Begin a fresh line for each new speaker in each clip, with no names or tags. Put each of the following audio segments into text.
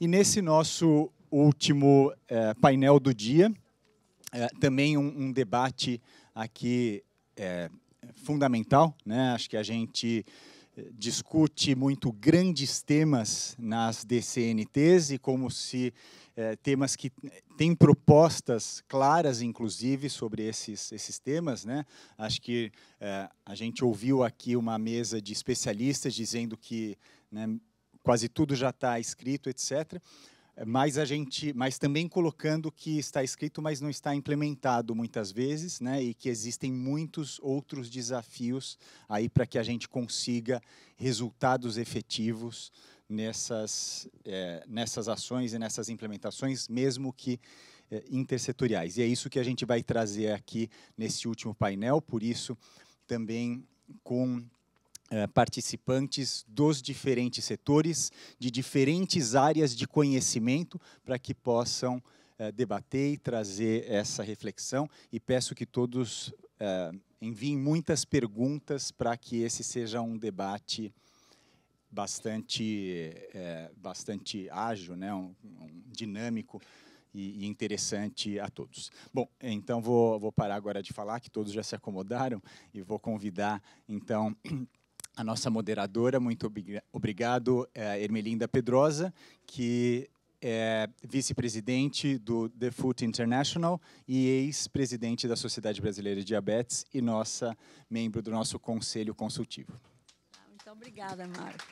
E nesse nosso último é, painel do dia, é, também um, um, debate aqui é, fundamental. Né? Acho que a gente discute muito grandes temas nas DCNTs e como se é, temas que têm propostas claras, inclusive, sobre esses, esses temas. Né? Acho que é, a gente ouviu aqui uma mesa de especialistas dizendo que né, quase tudo já está escrito, etc. Mas a gente, mas também colocando que está escrito, mas não está implementado muitas vezes, né? E que existem muitos outros desafios aí para que a gente consiga resultados efetivos nessas é, nessas ações e nessas implementações, mesmo que é, intersetoriais. E é isso que a gente vai trazer aqui nesse último painel. Por isso, também com eh, participantes dos diferentes setores, de diferentes áreas de conhecimento, para que possam eh, debater e trazer essa reflexão. E peço que todos eh, enviem muitas perguntas para que esse seja um debate bastante, bastante ágil, né? um, um dinâmico e, interessante a todos. Bom, então vou, vou parar agora de falar, que todos já se acomodaram, e vou convidar, então a nossa moderadora, muito obrigado, é Ermelinda Pedrosa, que é vice-presidente do The Foot International e ex-presidente da Sociedade Brasileira de Diabetes e nossa membro do nosso conselho consultivo.
Tá, muito obrigada, Marco.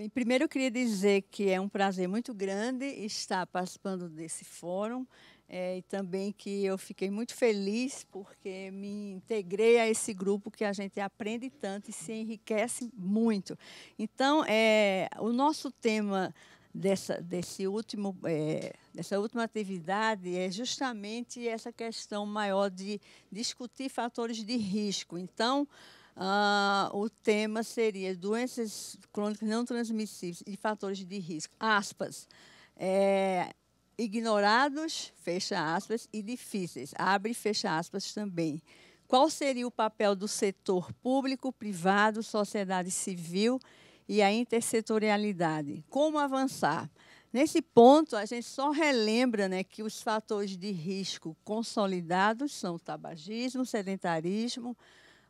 Bem, primeiro eu queria dizer que é um prazer muito grande estar participando desse fórum é, e também que eu fiquei muito feliz porque me integrei a esse grupo que a gente aprende tanto e se enriquece muito. Então, é, o nosso tema dessa, desse último, é, dessa última atividade é justamente essa questão maior de discutir fatores de risco. Então, ah, o tema seria doenças crônicas não transmissíveis e fatores de risco. Aspas. É, ignorados, fecha aspas, e difíceis, abre e fecha aspas também. Qual seria o papel do setor público, privado, sociedade civil e a intersetorialidade? Como avançar? Nesse ponto, a gente só relembra né, que os fatores de risco consolidados são o tabagismo, sedentarismo,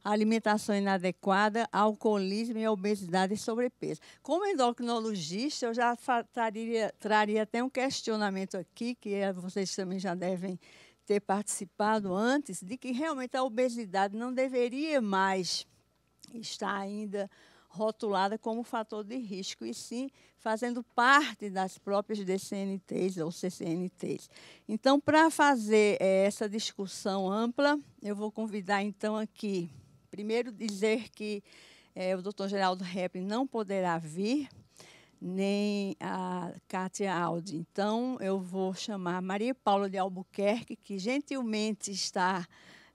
alimentação inadequada, alcoolismo e obesidade e sobrepeso. Como endocrinologista, eu já traria, traria até um questionamento aqui, que é, vocês também já devem ter participado antes, de que realmente a obesidade não deveria mais estar ainda rotulada como fator de risco, e sim fazendo parte das próprias DCNTs ou CCNTs. Então, para fazer é, essa discussão ampla, eu vou convidar então aqui Primeiro, dizer que é, o doutor Geraldo Heppel não poderá vir, nem a Kátia Aldi. Então, eu vou chamar Maria Paula de Albuquerque, que gentilmente está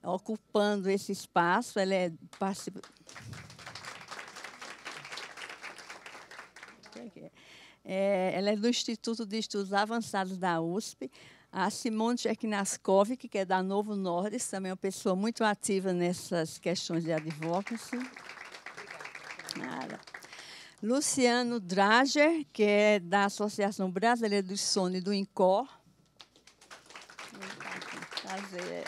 ocupando esse espaço. Ela é é, é? é, ela é do Instituto de Estudos Avançados da USP. A Simone Cheknaskov, que é da Novo Nordes, também é uma pessoa muito ativa nessas questões de advocacy. Nada. Luciano Drager, que é da Associação Brasileira do Sono e do INCOR. Prazer.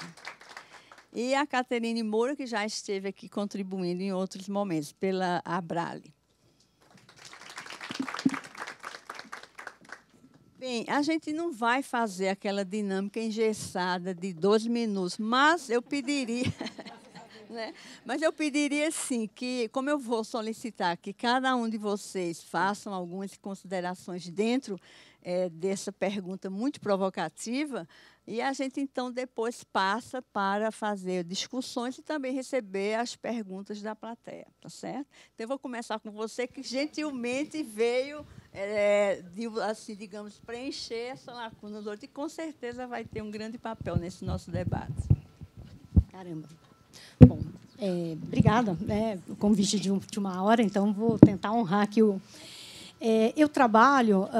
E a Caterine Moura, que já esteve aqui contribuindo em outros momentos, pela Abrale. Bem, a gente não vai fazer aquela dinâmica engessada de dois minutos, mas eu pediria. né? Mas eu pediria sim que, como eu vou solicitar que cada um de vocês façam algumas considerações dentro é, dessa pergunta muito provocativa, e a gente então depois passa para fazer discussões e também receber as perguntas da plateia, tá certo? Então eu vou começar com você que gentilmente veio é, assim, digamos, preencher essa lacuna do outro, e com certeza vai ter um grande papel nesse nosso debate. Caramba.
Bom, é, obrigada. né o convite de, de, uma hora, então vou tentar honrar aqui o. É, eu trabalho, uh,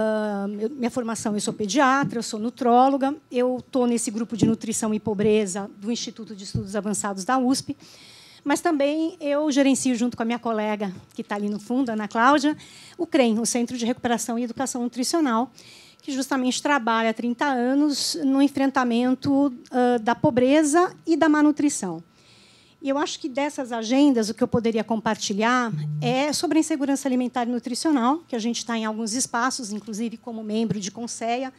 eu, minha formação, eu sou pediatra, eu sou nutróloga, eu estou nesse grupo de nutrição e pobreza do Instituto de Estudos Avançados da USP. Mas também eu gerencio, junto com a minha colega, que está ali no fundo, Ana Cláudia, o CREM, o Centro de Recuperação e Educação Nutricional, que justamente trabalha há 30 anos no enfrentamento da pobreza e da malnutrição. E eu acho que dessas agendas, o que eu poderia compartilhar é sobre a insegurança alimentar e nutricional, que a gente está em alguns espaços, inclusive como membro de Conceia,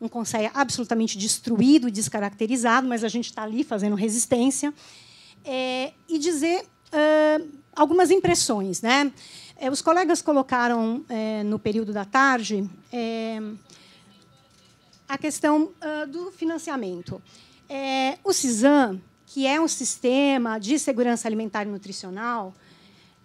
um Conceia absolutamente destruído e descaracterizado, mas a gente está ali fazendo resistência é, e dizer uh, algumas impressões. Né? É, os colegas colocaram, é, no período da tarde, é, a questão uh, do financiamento. É, o CISAM, que é um sistema de segurança alimentar e nutricional,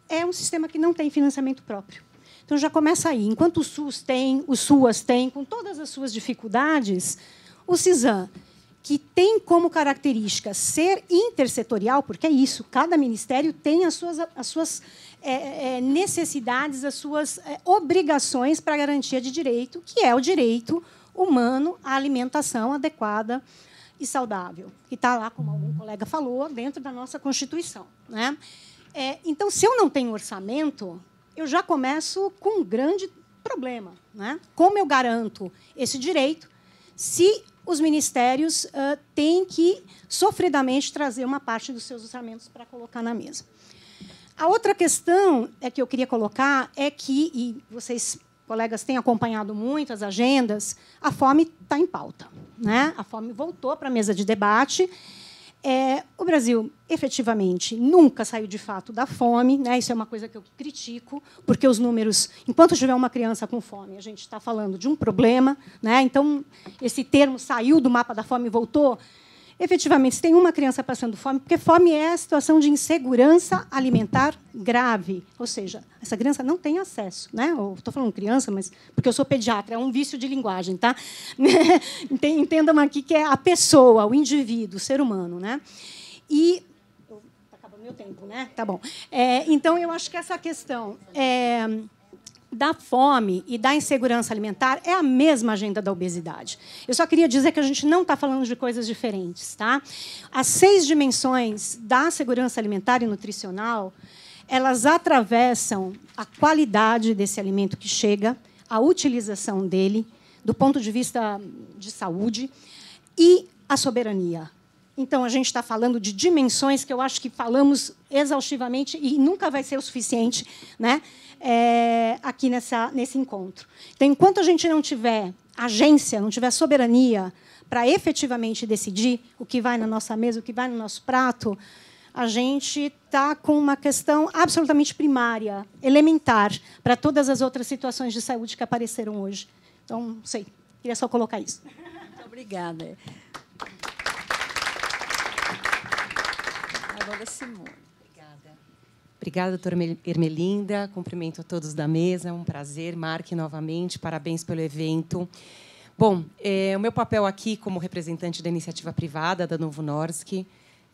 é um sistema que não tem financiamento próprio. Então já começa aí. Enquanto o SUS tem, o SUAS tem, com todas as suas dificuldades, o CISAM que tem como característica ser intersetorial, porque é isso, cada ministério tem as suas, as suas é, é, é, necessidades, as suas é, obrigações para garantia de direito, que é o direito humano à alimentação adequada e saudável, que está lá, como algum colega falou, dentro da nossa Constituição. Né? É, então, se eu não tenho orçamento, eu já começo com um grande problema. Né? Como eu garanto esse direito se os ministérios uh, têm que, sofridamente, trazer uma parte dos seus orçamentos para colocar na mesa. A outra questão é que eu queria colocar é que, e vocês, colegas, têm acompanhado muito as agendas, a fome está em pauta. Né? A fome voltou para a mesa de debate. É, o Brasil, efetivamente, nunca saiu de fato da fome. Né? Isso é uma coisa que eu critico, porque os números. Enquanto tiver uma criança com fome, a gente está falando de um problema. Né? Então, esse termo saiu do mapa da fome e voltou Efetivamente, se tem uma criança passando fome, porque fome é a situação de insegurança alimentar grave, ou seja, essa criança não tem acesso, né? Estou falando criança, mas porque eu sou pediatra, é um vício de linguagem, tá? Entendam aqui que é a pessoa, o indivíduo, o ser humano, né? E tá o meu tempo, né? Tá bom. É, então eu acho que essa questão é, da fome e da insegurança alimentar é a mesma agenda da obesidade. Eu só queria dizer que a gente não está falando de coisas diferentes, tá? As seis dimensões da segurança alimentar e nutricional, elas atravessam a qualidade desse alimento que chega, a utilização dele, do ponto de vista de saúde, e a soberania, então, a gente está falando de dimensões que eu acho que falamos exaustivamente e nunca vai ser o suficiente né, é, aqui nessa, nesse encontro. Então, enquanto a gente não tiver agência, não tiver soberania para efetivamente decidir o que vai na nossa mesa, o que vai no nosso prato, a gente está com uma questão absolutamente primária, elementar, para todas as outras situações de saúde que apareceram hoje. Então, não sei, queria só colocar isso.
Muito obrigada. Fernanda Simone. Obrigada.
Obrigada, doutora Ermelinda. Cumprimento a todos da mesa. É um prazer. Marque novamente. Parabéns pelo evento. Bom, é, o meu papel aqui como representante da iniciativa privada da Novo Norsk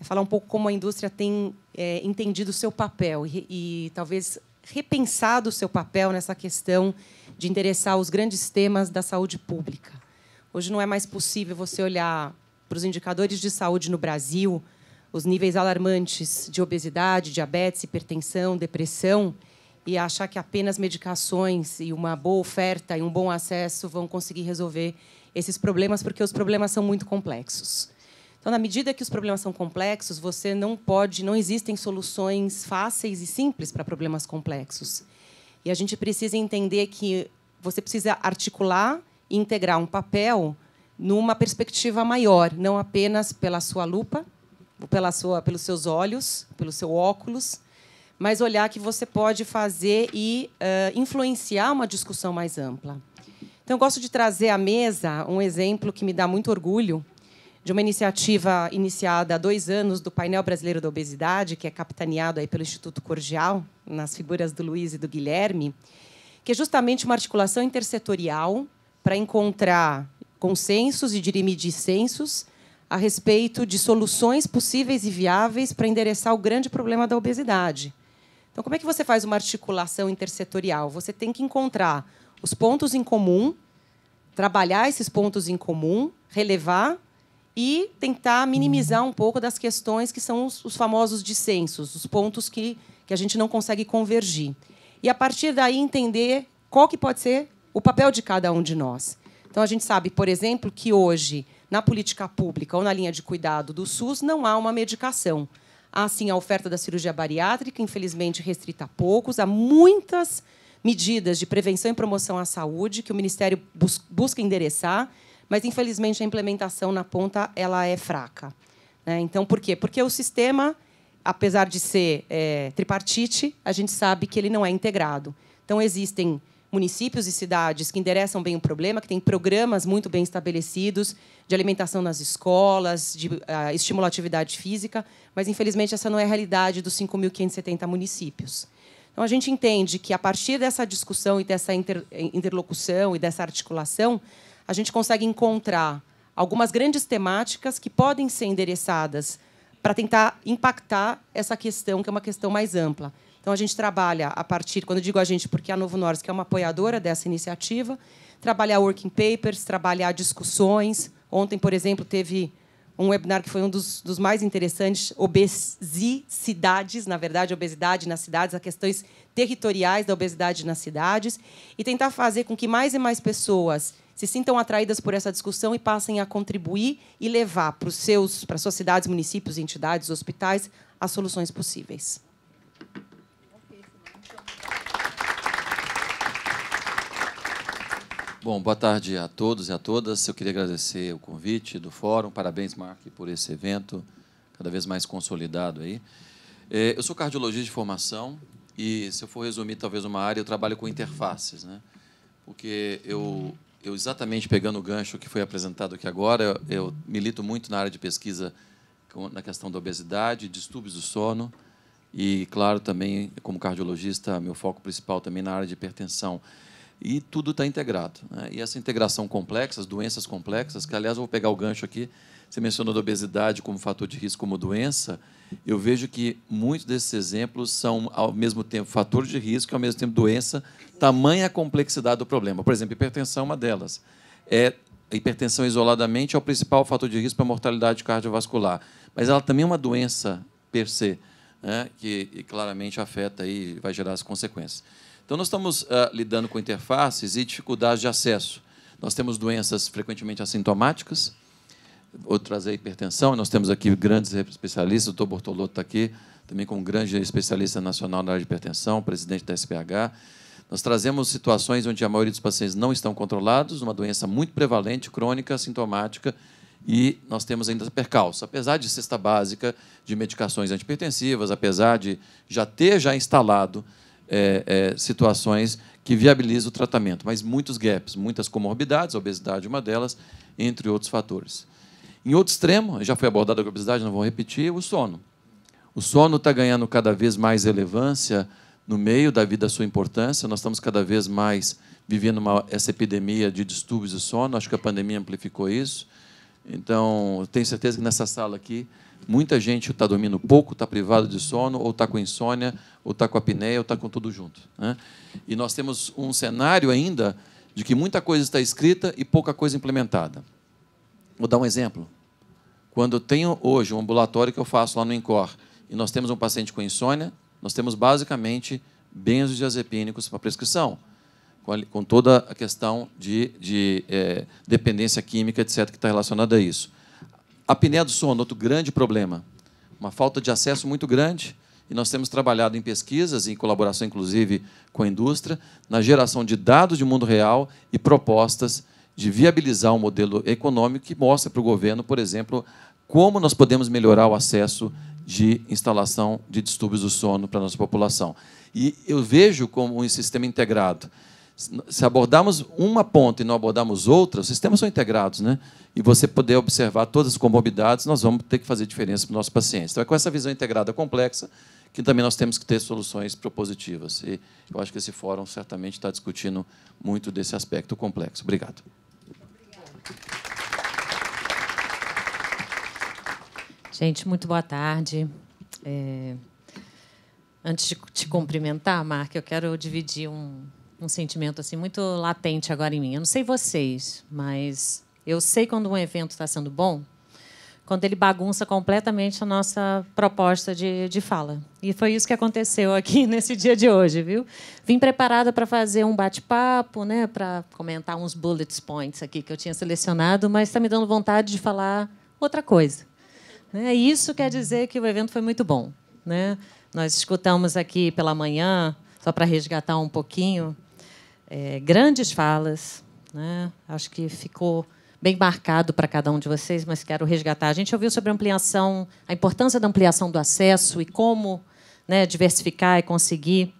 é falar um pouco como a indústria tem é, entendido o seu papel e, e talvez repensado o seu papel nessa questão de endereçar os grandes temas da saúde pública. Hoje não é mais possível você olhar para os indicadores de saúde no Brasil os níveis alarmantes de obesidade, diabetes, hipertensão, depressão e achar que apenas medicações e uma boa oferta e um bom acesso vão conseguir resolver esses problemas, porque os problemas são muito complexos. Então, na medida que os problemas são complexos, você não pode, não existem soluções fáceis e simples para problemas complexos. E a gente precisa entender que você precisa articular e integrar um papel numa perspectiva maior, não apenas pela sua lupa, pela sua, pelos seus olhos, pelo seu óculos, mas olhar que você pode fazer e uh, influenciar uma discussão mais ampla. Então, eu gosto de trazer à mesa um exemplo que me dá muito orgulho de uma iniciativa iniciada há dois anos do Painel Brasileiro da Obesidade, que é capitaneado aí pelo Instituto Cordial, nas figuras do Luiz e do Guilherme, que é justamente uma articulação intersetorial para encontrar consensos e dirimir dissensos a respeito de soluções possíveis e viáveis para endereçar o grande problema da obesidade. Então, como é que você faz uma articulação intersetorial? Você tem que encontrar os pontos em comum, trabalhar esses pontos em comum, relevar e tentar minimizar um pouco das questões que são os, os famosos dissensos, os pontos que, que a gente não consegue convergir. E, a partir daí, entender qual que pode ser o papel de cada um de nós. Então, a gente sabe, por exemplo, que hoje na política pública ou na linha de cuidado do SUS, não há uma medicação. Há, sim, a oferta da cirurgia bariátrica, infelizmente restrita a poucos. Há muitas medidas de prevenção e promoção à saúde que o Ministério busca endereçar, mas, infelizmente, a implementação na ponta ela é fraca. Né? Então, por quê? Porque o sistema, apesar de ser eh, tripartite, a gente sabe que ele não é integrado. Então, existem municípios e cidades que endereçam bem o problema, que têm programas muito bem estabelecidos de alimentação nas escolas, de uh, ah, estimulatividade física, mas infelizmente essa não é a realidade dos 5.570 municípios. Então a gente entende que a partir dessa discussão e dessa inter eh, interlocução e dessa articulação, a gente consegue encontrar algumas grandes temáticas que podem ser endereçadas para tentar impactar essa questão, que é uma questão mais ampla. Então, a gente trabalha a partir, quando eu digo a gente, porque a Novo Norte, que é uma apoiadora dessa iniciativa, trabalhar working papers, trabalhar discussões. Ontem, por exemplo, teve um webinar que foi um dos, dos mais interessantes, obesidades, na verdade, obesidade nas cidades, as questões territoriais da obesidade nas cidades, e tentar fazer com que mais e mais pessoas se sintam atraídas por essa discussão e passem a contribuir e levar para, os seus, para suas cidades, municípios, entidades, hospitais as soluções possíveis.
Bom, boa tarde a todos e a todas. Eu queria agradecer o convite do fórum. Parabéns, Mark, por esse evento, cada vez mais consolidado aí. É, eu sou cardiologista de formação e, se eu for resumir talvez uma área, eu trabalho com interfaces, né? Porque eu, eu exatamente pegando o gancho que foi apresentado aqui agora, eu milito muito na área de pesquisa na questão da obesidade, distúrbios do sono e, claro, também como cardiologista, meu foco principal também na área de hipertensão e tudo está integrado. Né? E essa integração complexa, as doenças complexas, que aliás vou pegar o gancho aqui, você mencionou da obesidade como fator de risco, como doença, eu vejo que muitos desses exemplos são ao mesmo tempo fator de risco e ao mesmo tempo doença, tamanha a complexidade do problema. Por exemplo, hipertensão é uma delas. É, a hipertensão isoladamente é o principal fator de risco para a mortalidade cardiovascular, mas ela também é uma doença per se, né? que claramente afeta e vai gerar as consequências. Então, nós estamos uh, lidando com interfaces e dificuldades de acesso. Nós temos doenças frequentemente assintomáticas, outras é a hipertensão, nós temos aqui grandes especialistas, o doutor Bortolotto está aqui, também como grande especialista nacional na área de hipertensão, presidente da SPH. Nós trazemos situações onde a maioria dos pacientes não estão controlados, uma doença muito prevalente, crônica, sintomática, e nós temos ainda percalço. Apesar de cesta básica, de medicações antipertensivas, apesar de já ter já instalado é, é, situações que viabilizam o tratamento, mas muitos gaps, muitas comorbidades, a obesidade é uma delas, entre outros fatores. Em outro extremo, já foi abordada a obesidade, não vou repetir, o sono. O sono está ganhando cada vez mais relevância no meio da vida, a sua importância. Nós estamos cada vez mais vivendo uma, essa epidemia de distúrbios de sono. Acho que a pandemia amplificou isso. Então, tenho certeza que nessa sala aqui Muita gente está dormindo pouco, está privado de sono, ou está com insônia, ou está com apneia, ou está com tudo junto. Né? E nós temos um cenário ainda de que muita coisa está escrita e pouca coisa implementada. Vou dar um exemplo. Quando eu tenho hoje um ambulatório que eu faço lá no INCOR, e nós temos um paciente com insônia, nós temos basicamente benzodiazepínicos para prescrição, com toda a questão de, de é, dependência química, etc., que está relacionada a isso apneia do sono, outro grande problema. Uma falta de acesso muito grande. E nós temos trabalhado em pesquisas, em colaboração inclusive com a indústria, na geração de dados de mundo real e propostas de viabilizar um modelo econômico que mostre para o governo, por exemplo, como nós podemos melhorar o acesso de instalação de distúrbios do sono para a nossa população. E eu vejo como um sistema integrado se abordarmos uma ponta e não abordarmos outra, os sistemas são integrados, né? E você poder observar todas as comorbidades, nós vamos ter que fazer diferença para os nossos pacientes. Então, é com essa visão integrada complexa que também nós temos que ter soluções propositivas. E eu acho que esse fórum certamente está discutindo muito desse aspecto complexo. Obrigado.
Gente, muito boa tarde. É... Antes de te cumprimentar, Mark, eu quero dividir um, um sentimento assim muito latente agora em mim. Eu não sei vocês, mas eu sei quando um evento está sendo bom, quando ele bagunça completamente a nossa proposta de, de fala. E foi isso que aconteceu aqui nesse dia de hoje, viu? Vim preparada para fazer um bate-papo, né, para comentar uns bullet points aqui que eu tinha selecionado, mas está me dando vontade de falar outra coisa. Né? Isso quer dizer que o evento foi muito bom, né? Nós escutamos aqui pela manhã, só para resgatar um pouquinho, é, grandes falas. Né? Acho que ficou bem marcado para cada um de vocês, mas quero resgatar. A gente ouviu sobre a ampliação, a importância da ampliação do acesso e como né, diversificar e conseguir,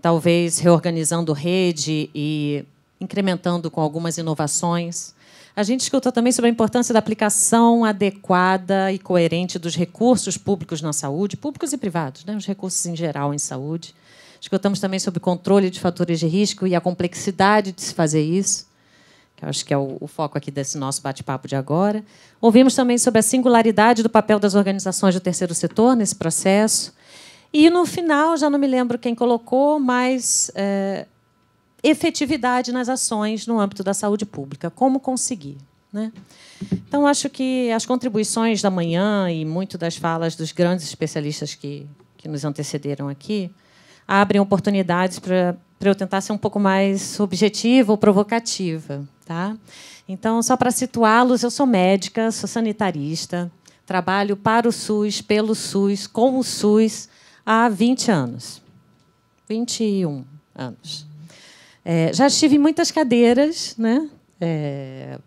talvez reorganizando rede e incrementando com algumas inovações. A gente escutou também sobre a importância da aplicação adequada e coerente dos recursos públicos na saúde, públicos e privados, né, os recursos em geral em saúde. Escutamos também sobre controle de fatores de risco e a complexidade de se fazer isso, que acho que é o, o foco aqui desse nosso bate-papo de agora. Ouvimos também sobre a singularidade do papel das organizações do terceiro setor nesse processo. E, no final, já não me lembro quem colocou, mas é, efetividade nas ações no âmbito da saúde pública. Como conseguir? Né? Então, acho que as contribuições da manhã e muito das falas dos grandes especialistas que, que nos antecederam aqui abrem oportunidades para eu tentar ser um pouco mais objetiva ou provocativa. Tá? Então, só para situá-los, eu sou médica, sou sanitarista, trabalho para o SUS, pelo SUS, com o SUS há 20 anos. 21 anos. É, já estive em muitas cadeiras, né? É,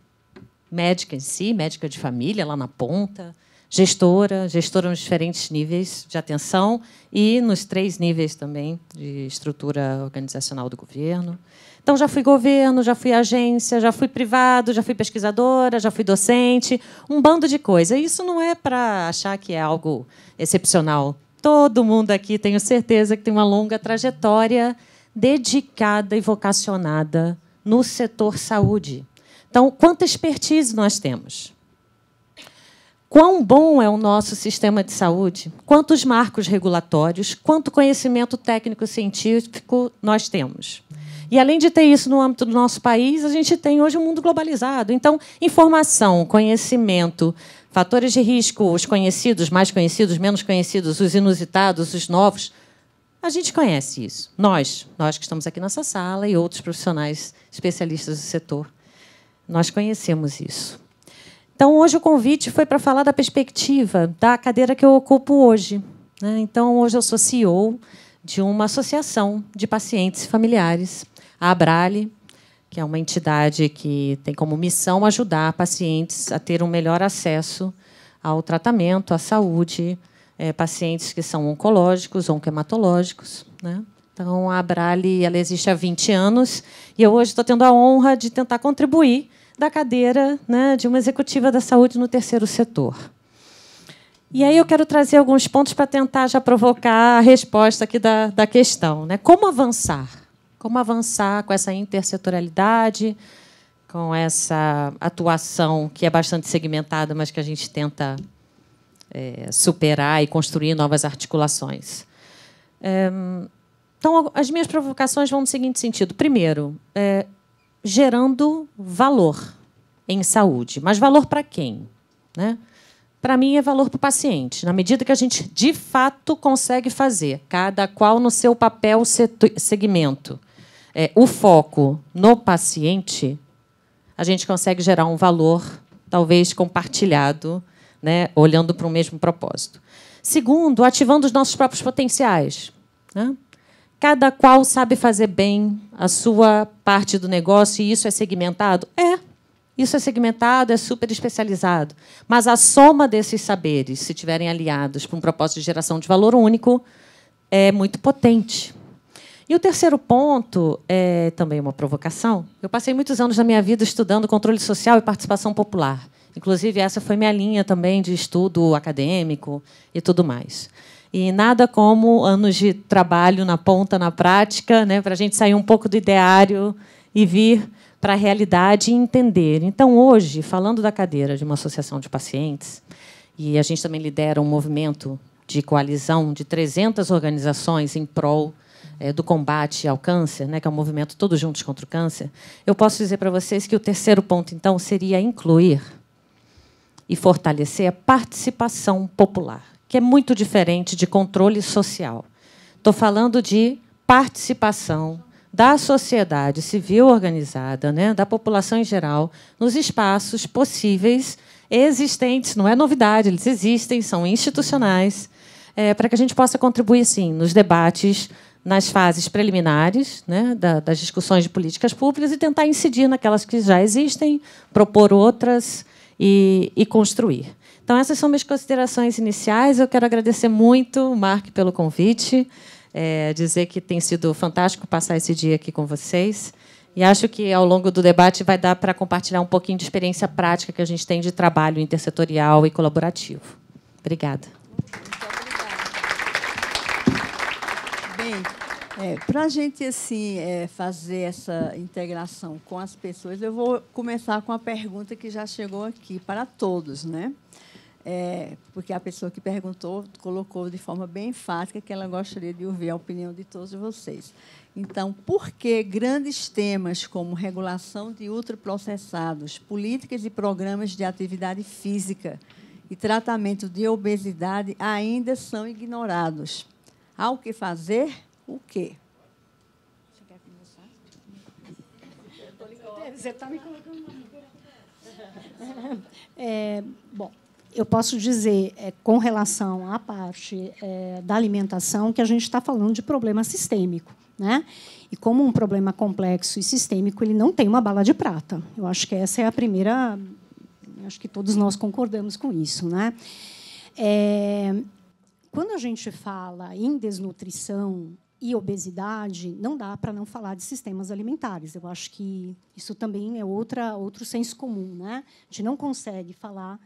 médica em si, médica de família, lá na ponta, gestora, gestora nos diferentes níveis de atenção e nos três níveis também de estrutura organizacional do governo. Então, já fui governo, já fui agência, já fui privado, já fui pesquisadora, já fui docente, um bando de coisa. Isso não é para achar que é algo excepcional. Todo mundo aqui, tenho certeza, que tem uma longa trajetória dedicada e vocacionada no setor saúde. Então, quanta expertise nós temos? Quão bom é o nosso sistema de saúde? Quantos marcos regulatórios? Quanto conhecimento técnico-científico nós temos? E além de ter isso no âmbito do nosso país, a gente tem hoje um mundo globalizado. Então, informação, conhecimento, fatores de risco, os conhecidos, mais conhecidos, menos conhecidos, os inusitados, os novos. A gente conhece isso. Nós, nós que estamos aqui nessa sala e outros profissionais especialistas do setor, nós conhecemos isso. Então, hoje o convite foi para falar da perspectiva da cadeira que eu ocupo hoje. Né? Então, hoje eu sou CEO de uma associação de pacientes e familiares, a Abrale, que é uma entidade que tem como missão ajudar pacientes a ter um melhor acesso ao tratamento, à saúde, eh, pacientes que são oncológicos, ou hematológicos. Né? Então, a Abrale ela existe há 20 anos e eu hoje estou tendo a honra de tentar contribuir da cadeira né, de uma executiva da saúde no terceiro setor. E aí eu quero trazer alguns pontos para tentar já provocar a resposta aqui da, da questão. Né? Como avançar? Como avançar com essa intersetorialidade, com essa atuação que é bastante segmentada, mas que a gente tenta é, superar e construir novas articulações? É, então, as minhas provocações vão no seguinte sentido. Primeiro, é, gerando valor em saúde. Mas valor para quem? Né? Para mim, é valor para o paciente, na medida que a gente de fato consegue fazer, cada qual no seu papel, segmento. É, o foco no paciente, a gente consegue gerar um valor, talvez compartilhado, né, olhando para o mesmo propósito. Segundo, ativando os nossos próprios potenciais. Né? Cada qual sabe fazer bem a sua parte do negócio e isso é segmentado? É. Isso é segmentado, é super especializado. Mas a soma desses saberes, se tiverem aliados para um propósito de geração de valor único, é muito potente. E o terceiro ponto é também uma provocação. Eu passei muitos anos da minha vida estudando controle social e participação popular. Inclusive, essa foi minha linha também de estudo acadêmico e tudo mais. E nada como anos de trabalho na ponta, na prática, né, para a gente sair um pouco do ideário e vir para a realidade e entender. Então, hoje, falando da cadeira de uma associação de pacientes, e a gente também lidera um movimento de coalizão de 300 organizações em prol eh, do combate ao câncer, né, que é o um movimento Todos Juntos contra o Câncer, eu posso dizer para vocês que o terceiro ponto, então, seria incluir e fortalecer a participação popular que é muito diferente de controle social. Estou falando de participação da sociedade civil organizada, né, da população em geral, nos espaços possíveis existentes. Não é novidade, eles existem, são institucionais, é, para que a gente possa contribuir, sim, nos debates, nas fases preliminares né, das discussões de políticas públicas e tentar incidir naquelas que já existem, propor outras e, e construir. Então, essas são minhas considerações iniciais. Eu quero agradecer muito, Mark, pelo convite, é, dizer que tem sido fantástico passar esse dia aqui com vocês. E acho que, ao longo do debate, vai dar para compartilhar um pouquinho de experiência prática que a gente tem de trabalho intersetorial e colaborativo. Obrigada.
É, Para a gente assim, é, fazer essa integração com as pessoas, eu vou começar com a pergunta que já chegou aqui para todos. Né? é, porque a pessoa que perguntou colocou de forma bem enfática que ela gostaria de ouvir a opinião de todos vocês. Então, por que grandes temas como regulação de ultraprocessados, políticas e programas de atividade física e tratamento de obesidade ainda são ignorados? Há o que fazer? O quê?
Você quer começar? Você está me colocando é, Bom, eu posso dizer, é, com relação à parte é, da alimentação, que a gente está falando de problema sistêmico. Né? E como um problema complexo e sistêmico, ele não tem uma bala de prata. Eu acho que essa é a primeira. Acho que todos nós concordamos com isso. Né? É, quando a gente fala em desnutrição e obesidade, não dá para não falar de sistemas alimentares. Eu acho que isso também é outra, outro senso comum. Né? A gente não consegue falar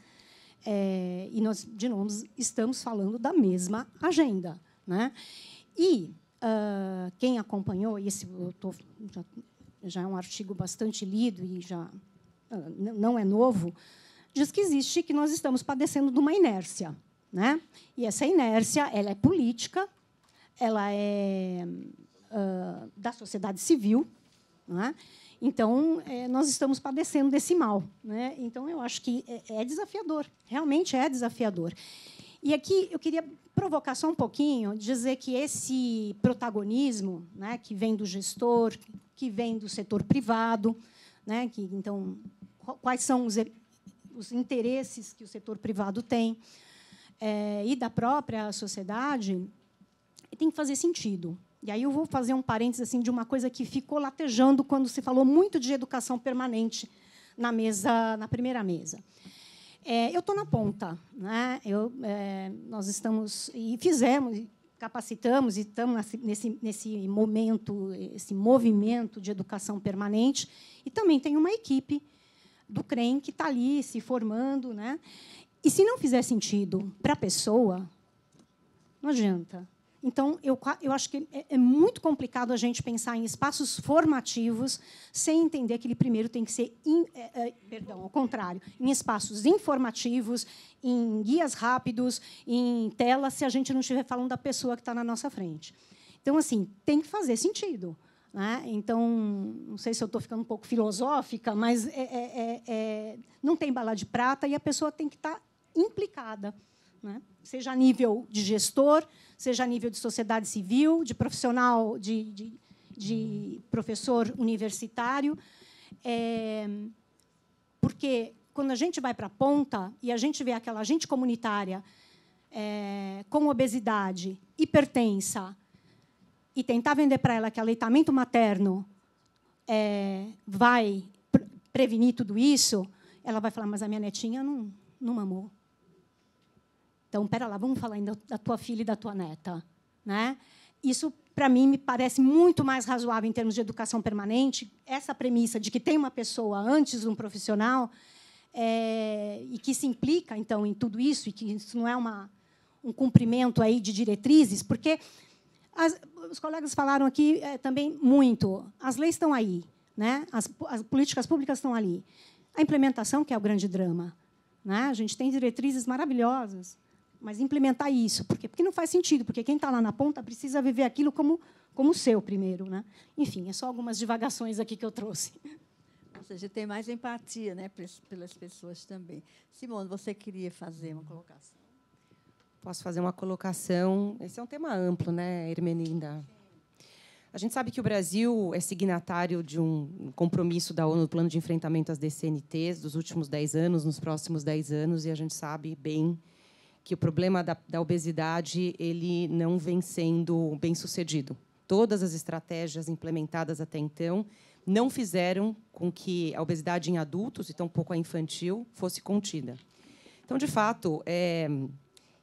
é, e nós, de novo, estamos falando da mesma agenda. Né? E uh, quem acompanhou, e esse tô, já, já, é um artigo bastante lido e já uh, não é novo, diz que existe que nós estamos padecendo de uma inércia. Né? E essa inércia ela é política, ela é uh, da sociedade civil. Né? Então, é, nós estamos padecendo desse mal. Né? Então, eu acho que é, é desafiador, realmente é desafiador. E aqui eu queria provocar só um pouquinho, dizer que esse protagonismo, né, que vem do gestor, que vem do setor privado, né, que então quais são os, os interesses que o setor privado tem é, e da própria sociedade, tem que fazer sentido, e aí eu vou fazer um parênteses assim de uma coisa que ficou latejando quando se falou muito de educação permanente na mesa, na primeira mesa. É, eu estou na ponta, né? Eu, é, nós estamos e fizemos, capacitamos e estamos nesse, nesse momento, esse movimento de educação permanente. E também tem uma equipe do CREM que está ali se formando. Né? E se não fizer sentido para a pessoa, não adianta. Então, eu, eu acho que é, é muito complicado a gente pensar em espaços formativos sem entender que ele primeiro tem que ser, in, é, é, perdão, ao contrário, em espaços informativos, em guias rápidos, em telas, se a gente não estiver falando da pessoa que está na nossa frente. Então, assim, tem que fazer sentido. Né? Então, não sei se eu estou ficando um pouco filosófica, mas é, é, é, é, não tem bala de prata e a pessoa tem que estar tá implicada. Né? seja a nível de gestor, seja a nível de sociedade civil, de profissional, de, de, de professor universitário. É, porque quando a gente vai para a ponta e a gente vê aquela gente comunitária é, com obesidade, hipertensa, e tentar vender para ela que aleitamento materno é, vai prevenir tudo isso, ela vai falar, mas a minha netinha não, não mamou. Então, espera lá, vamos falar ainda da tua filha e da tua neta. Né? Isso, para mim, me parece muito mais razoável em termos de educação permanente, essa premissa de que tem uma pessoa antes de um profissional é, e que se implica, então, em tudo isso, e que isso não é uma, um cumprimento aí de diretrizes, porque as, os colegas falaram aqui é, também muito. As leis estão aí, né? As, as, políticas públicas estão ali. A implementação que é o grande drama. Né? A gente tem diretrizes maravilhosas, mas implementar isso. Por quê? Porque não faz sentido, porque quem está lá na ponta precisa viver aquilo como, como seu primeiro. Né? Enfim, é só algumas
divagações aqui que eu trouxe. Ou seja, tem mais empatia né, pelas pessoas também. Simone, você queria fazer uma colocação?
Posso fazer uma colocação? Esse é um tema amplo, né, Hermeninda? A gente sabe que o Brasil é signatário de um compromisso da ONU do Plano de Enfrentamento às DCNTs dos últimos 10 anos, nos próximos 10 anos, e a gente sabe bem que o problema da, da obesidade ele não vem sendo bem sucedido. Todas as estratégias implementadas até então não fizeram com que a obesidade em adultos e tampouco a infantil fosse contida. Então, de fato, é...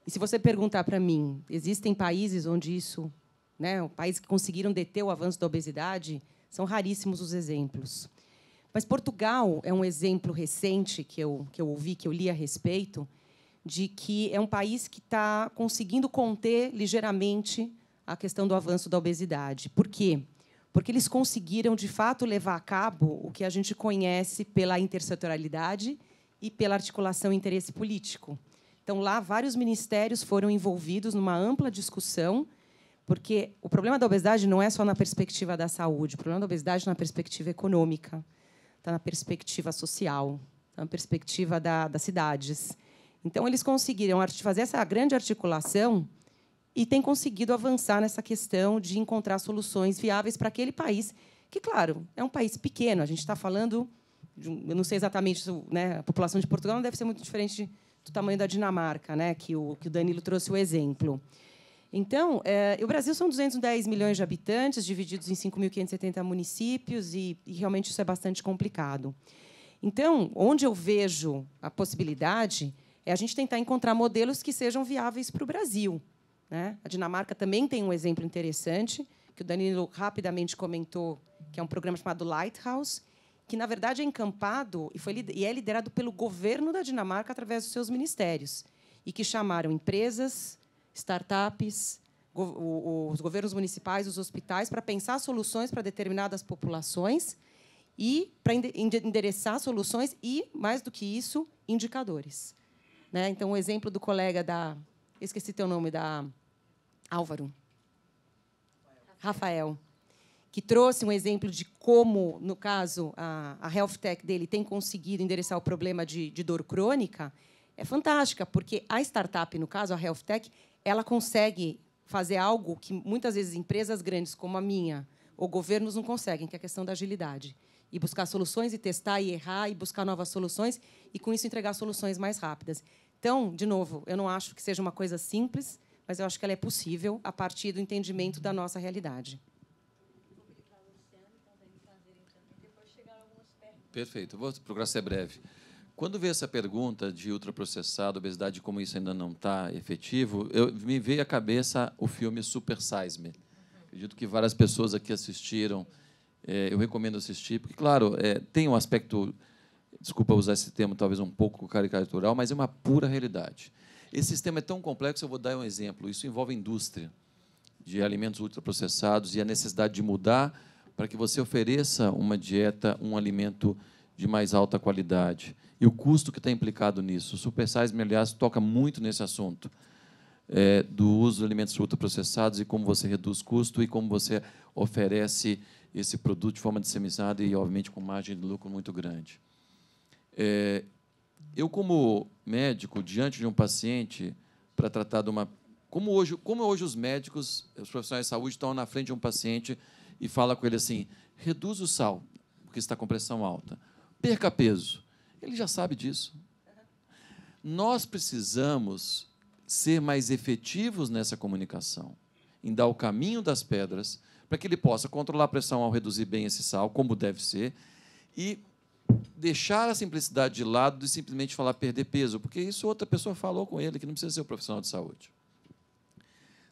e se você perguntar para mim, existem países onde isso, né, países que conseguiram deter o avanço da obesidade, são raríssimos os exemplos. Mas Portugal é um exemplo recente que eu, que eu ouvi, que eu li a respeito, de que é um país que está conseguindo conter ligeiramente a questão do avanço da obesidade. Por quê? Porque eles conseguiram, de fato, levar a cabo o que a gente conhece pela intersetorialidade e pela articulação interesse político. Então, lá, vários ministérios foram envolvidos numa ampla discussão, porque o problema da obesidade não é só na perspectiva da saúde, o problema da obesidade está é na perspectiva econômica, está na perspectiva social, está na perspectiva da, das cidades. Então, eles conseguiram fazer essa grande articulação e têm conseguido avançar nessa questão de encontrar soluções viáveis para aquele país, que, claro, é um país pequeno. A gente está falando, de, eu não sei exatamente, né, a população de Portugal não deve ser muito diferente do tamanho da Dinamarca, né, que, o, que o Danilo trouxe o exemplo. Então, é, o Brasil são 210 milhões de habitantes, divididos em 5.570 municípios, e, e realmente isso é bastante complicado. Então, onde eu vejo a possibilidade é a gente tentar encontrar modelos que sejam viáveis para o Brasil. Né? A Dinamarca também tem um exemplo interessante, que o Danilo rapidamente comentou, que é um programa chamado Lighthouse, que, na verdade, é encampado e, foi, e é liderado pelo governo da Dinamarca através dos seus ministérios, e que chamaram empresas, startups, os governos municipais, os hospitais, para pensar soluções para determinadas populações e para endereçar soluções e, mais do que isso, indicadores. Né? Então, o exemplo do colega da. Esqueci teu nome, da. Álvaro. Rafael. Que trouxe um exemplo de como, no caso, a, a health tech dele tem conseguido endereçar o problema de, de dor crônica, é fantástica, porque a startup, no caso, a health tech, ela consegue fazer algo que muitas vezes empresas grandes como a minha ou governos não conseguem, que é a questão da agilidade. E buscar soluções e testar e errar e buscar novas soluções e com isso entregar soluções mais rápidas. Então, de novo, eu não acho que seja uma coisa simples, mas eu acho que ela é possível a partir do entendimento da nossa realidade.
Perfeito, vou procurar ser breve. Quando veio essa pergunta de ultraprocessado, obesidade, como isso ainda não está efetivo, eu, me veio à cabeça o filme Super Size Me. Acredito que várias pessoas aqui assistiram. É, eu recomendo assistir, porque, claro, é, tem um aspecto desculpa usar esse termo talvez um pouco caricatural, mas é uma pura realidade. Esse sistema é tão complexo, eu vou dar um exemplo. Isso envolve a indústria de alimentos ultraprocessados e a necessidade de mudar para que você ofereça uma dieta, um alimento de mais alta qualidade. E o custo que está implicado nisso. O Super Size, aliás, toca muito nesse assunto é, do uso de alimentos ultraprocessados e como você reduz custo e como você oferece esse produto de forma disseminada e, obviamente, com margem de lucro muito grande. É, eu, como médico, diante de um paciente para tratar de uma. Como hoje, como hoje os médicos, os profissionais de saúde, estão na frente de um paciente e fala com ele assim: reduz o sal, porque está com pressão alta, perca peso. Ele já sabe disso. Nós precisamos ser mais efetivos nessa comunicação, em dar o caminho das pedras, para que ele possa controlar a pressão ao reduzir bem esse sal, como deve ser, e deixar a simplicidade de lado e simplesmente falar perder peso, porque isso outra pessoa falou com ele, que não precisa ser um profissional de saúde.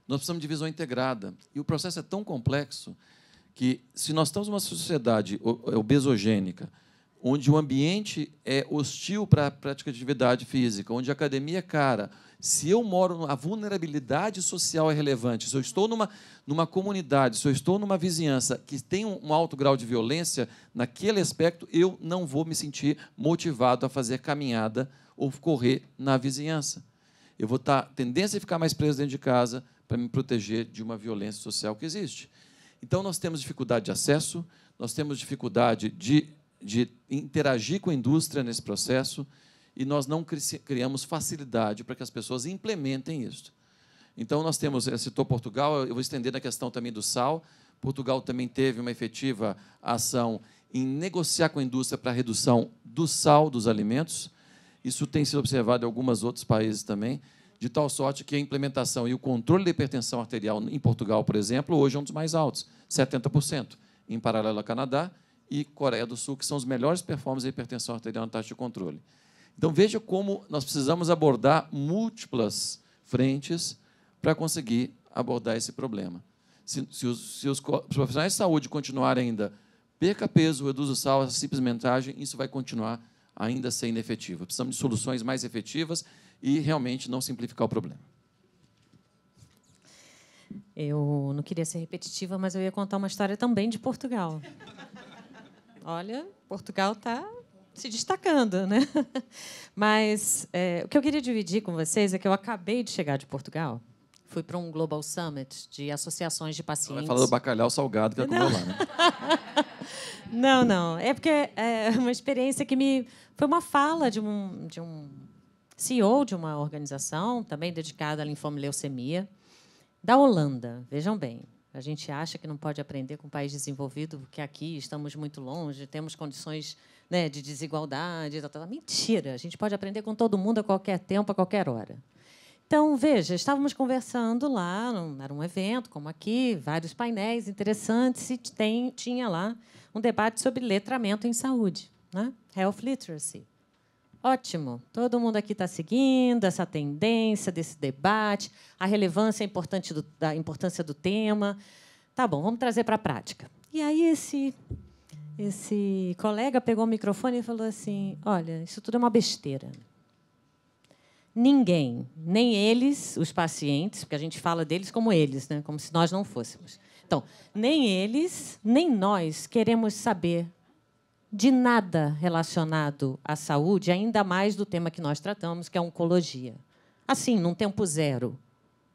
Nós precisamos de visão integrada. E o processo é tão complexo que, se nós estamos uma sociedade é, obesogênica, onde o ambiente é hostil para a prática de atividade física, onde a academia é cara, se eu moro, a vulnerabilidade social é relevante. Se eu estou numa, numa comunidade, se eu estou numa vizinhança que tem um alto grau de violência, naquele aspecto eu não vou me sentir motivado a fazer caminhada ou correr na vizinhança. Eu vou estar tá, tendência a é ficar mais preso dentro de casa para me proteger de uma violência social que existe. Então nós temos dificuldade de acesso, nós temos dificuldade de, de interagir com a indústria nesse processo e nós não criamos facilidade para que as pessoas implementem isso. Então, nós temos, eh, citou Portugal, eu vou estender na questão também do sal. Portugal também teve uma efetiva ação em negociar com a indústria para a redução do sal dos alimentos. Isso tem sido observado em alguns outros países também, de tal sorte que a implementação e o controle da hipertensão arterial em Portugal, por exemplo, hoje é um dos mais altos, 70%, em paralelo ao Canadá e Coreia do Sul, que são os melhores performances da hipertensão arterial na taxa de controle. Então veja como nós precisamos abordar múltiplas frentes para conseguir abordar esse problema. Se, se, os, se os profissionais de saúde continuarem ainda perca peso, reduza o sal, a simples mentagem, isso vai continuar ainda sendo efetivo. Precisamos de soluções mais efetivas e realmente não simplificar o problema.
Eu não queria ser repetitiva, mas eu ia contar uma história também de Portugal. Olha, Portugal está se destacando, né? Mas é, o que eu queria dividir com vocês é que eu acabei de chegar de Portugal. Fui para um Global Summit de associações de pacientes. Ela do
bacalhau salgado que eu comeu lá, né?
não, não. É porque é uma experiência que me. Foi uma fala de um, de um CEO de uma organização também dedicada à linfoma e leucemia, da Holanda. Vejam bem, a gente acha que não pode aprender com o país desenvolvido, porque aqui estamos muito longe, temos condições né, de desigualdade. Tal, tal. Mentira, a gente pode aprender com todo mundo a qualquer tempo, a qualquer hora. Então, veja, estávamos conversando lá, era um evento, como aqui, vários painéis interessantes, e tem, tinha lá um debate sobre letramento em saúde, né? health literacy. Ótimo, todo mundo aqui está seguindo essa tendência desse debate, a relevância é importante do, da importância do tema. Tá bom, vamos trazer para a prática. E aí esse esse colega pegou o microfone e falou assim: Olha, isso tudo é uma besteira. Ninguém, nem eles, os pacientes, porque a gente fala deles como eles, né? como se nós não fôssemos. Então, nem eles, nem nós queremos saber de nada relacionado à saúde, ainda mais do tema que nós tratamos, que é a oncologia. Assim, num tempo zero.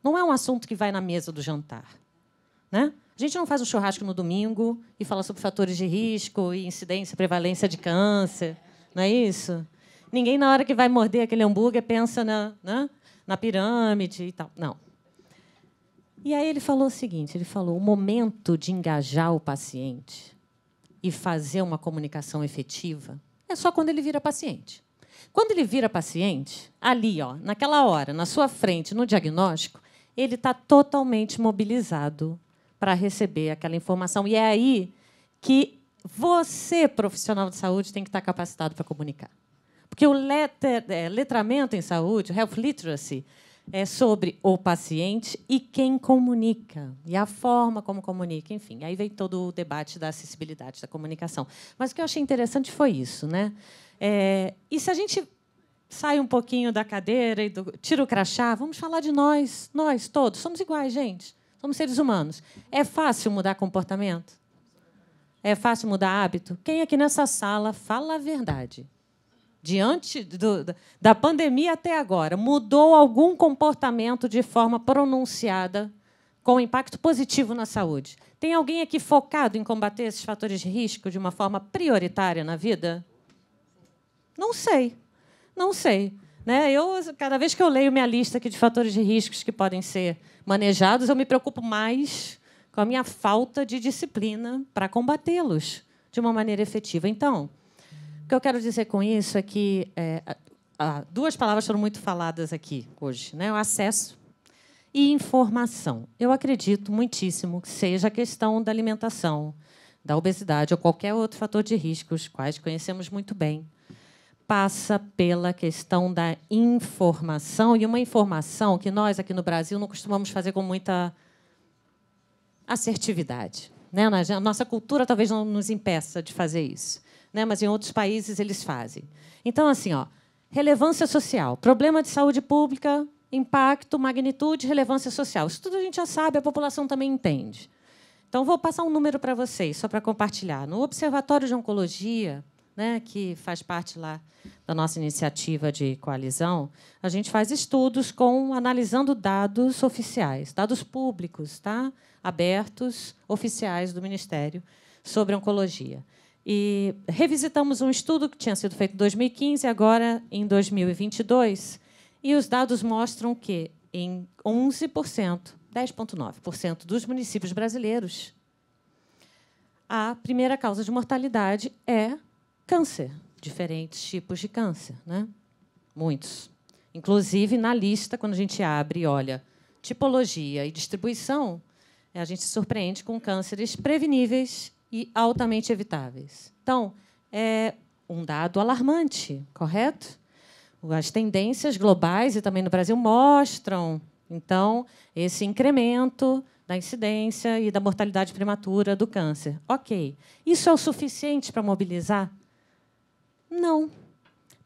Não é um assunto que vai na mesa do jantar. Né? A gente não faz um churrasco no domingo e fala sobre fatores de risco e incidência, prevalência de câncer, não é isso? Ninguém, na hora que vai morder aquele hambúrguer, pensa na, né? na pirâmide e tal. Não. E aí ele falou o seguinte: ele falou, o momento de engajar o paciente e fazer uma comunicação efetiva é só quando ele vira paciente. Quando ele vira paciente, ali, ó, naquela hora, na sua frente, no diagnóstico, ele está totalmente mobilizado para receber aquela informação. E é aí que você, profissional de saúde, tem que estar tá capacitado para comunicar. Porque o é, letramento em saúde, o health literacy, é sobre o paciente e quem comunica, e a forma como comunica, enfim. Aí vem todo o debate da acessibilidade da comunicação. Mas o que eu achei interessante foi isso. Né? É, e se a gente sai um pouquinho da cadeira e do, tira o crachá, vamos falar de nós, nós todos. Somos iguais, gente. Somos seres humanos. É fácil mudar comportamento? É fácil mudar hábito? Quem aqui nessa sala fala a verdade? Diante do, da pandemia até agora, mudou algum comportamento de forma pronunciada com impacto positivo na saúde? Tem alguém aqui focado em combater esses fatores de risco de uma forma prioritária na vida? Não sei. Não sei. Né? Eu, cada vez que eu leio minha lista aqui de fatores de riscos que podem ser manejados, eu me preocupo mais com a minha falta de disciplina para combatê-los de uma maneira efetiva. Então, o que eu quero dizer com isso é que é, duas palavras foram muito faladas aqui hoje, né? O acesso e informação. Eu acredito muitíssimo que seja a questão da alimentação, da obesidade ou qualquer outro fator de riscos, quais conhecemos muito bem, passa pela questão da informação, e uma informação que nós aqui no Brasil não costumamos fazer com muita assertividade. Né? A nossa cultura talvez não nos impeça de fazer isso, né? mas em outros países eles fazem. Então, assim, ó, relevância social, problema de saúde pública, impacto, magnitude, relevância social. Isso tudo a gente já sabe, a população também entende. Então, vou passar um número para vocês, só para compartilhar. No Observatório de Oncologia, né, que faz parte lá da nossa iniciativa de coalizão, a gente faz estudos com analisando dados oficiais, dados públicos, tá? abertos, oficiais do Ministério sobre oncologia. E revisitamos um estudo que tinha sido feito em 2015, agora em 2022, e os dados mostram que em 11%, 10,9% dos municípios brasileiros, a primeira causa de mortalidade é câncer, diferentes tipos de câncer, né? Muitos. Inclusive, na lista, quando a gente abre e olha tipologia e distribuição, a gente se surpreende com cânceres preveníveis e altamente evitáveis. Então, é um dado alarmante, correto? As tendências globais e também no Brasil mostram, então, esse incremento da incidência e da mortalidade prematura do câncer. Ok. Isso é o suficiente para mobilizar não.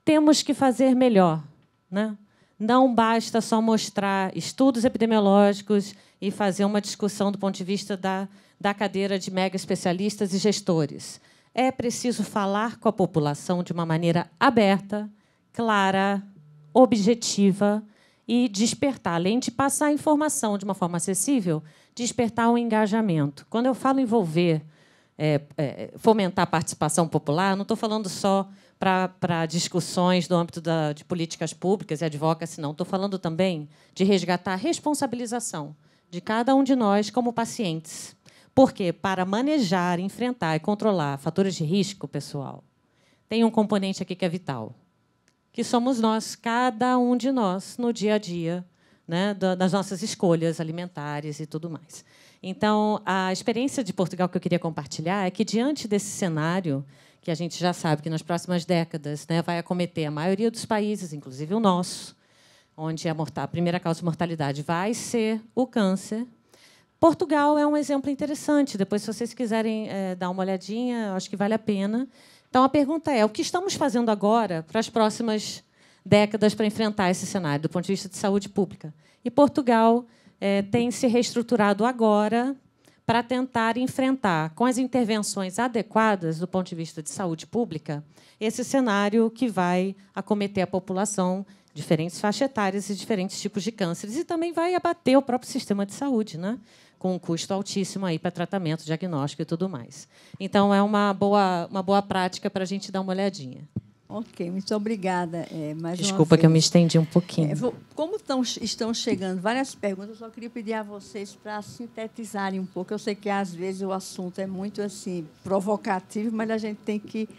Temos que fazer melhor. Né? Não basta só mostrar estudos epidemiológicos e fazer uma discussão do ponto de vista da, da cadeira de mega especialistas e gestores. É preciso falar com a população de uma maneira aberta, clara, objetiva e despertar, além de passar a informação de uma forma acessível, despertar o um engajamento. Quando eu falo envolver, é, é, fomentar a participação popular, não estou falando só para discussões do âmbito da, de políticas públicas e advocacy, não. Estou falando também de resgatar a responsabilização de cada um de nós como pacientes. Porque para manejar, enfrentar e controlar fatores de risco, pessoal, tem um componente aqui que é vital, que somos nós, cada um de nós, no dia a dia, né, das nossas escolhas alimentares e tudo mais. Então, a experiência de Portugal que eu queria compartilhar é que, diante desse cenário, que a gente já sabe que nas próximas décadas né, vai acometer a maioria dos países, inclusive o nosso, onde a, a primeira causa de mortalidade vai ser o câncer. Portugal é um exemplo interessante. Depois, se vocês quiserem é, dar uma olhadinha, acho que vale a pena. Então, a pergunta é: o que estamos fazendo agora para as próximas décadas para enfrentar esse cenário do ponto de vista de saúde pública? E Portugal é, tem se reestruturado agora para tentar enfrentar, com as intervenções adequadas do ponto de vista de saúde pública, esse cenário que vai acometer a população, diferentes faixas etárias e diferentes tipos de cânceres, e também vai abater o próprio sistema de saúde, né? com um custo altíssimo aí para tratamento, diagnóstico e tudo mais. Então, é uma boa, uma boa prática para a gente dar uma olhadinha. Ok,
muito obrigada. É, Desculpa que eu me
estendi um pouquinho. É, vou,
como tão, estão chegando várias perguntas, eu só queria pedir a vocês para sintetizarem um pouco. Eu sei que às vezes o assunto é muito assim provocativo, mas a gente tem que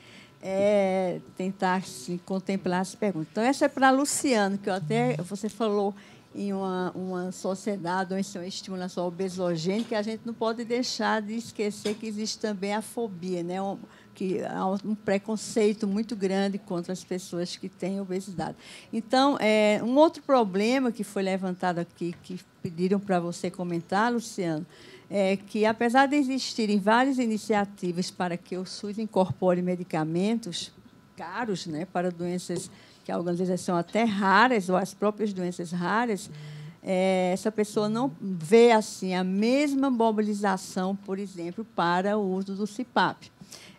é, tentar assim, contemplar as perguntas. Então essa é para Luciano, que até você falou em uma, uma sociedade ou em uma estimulação obesogênica, a gente não pode deixar de esquecer que existe também a fobia, né? Um, que há um preconceito muito grande contra as pessoas que têm obesidade. Então, é, um outro problema que foi levantado aqui, que pediram para você comentar, Luciano, é que, apesar de existirem várias iniciativas para que o SUS incorpore medicamentos caros né, para doenças que algumas vezes são até raras, ou as próprias doenças raras, é, essa pessoa não vê assim a mesma mobilização, por exemplo, para o uso do CIPAP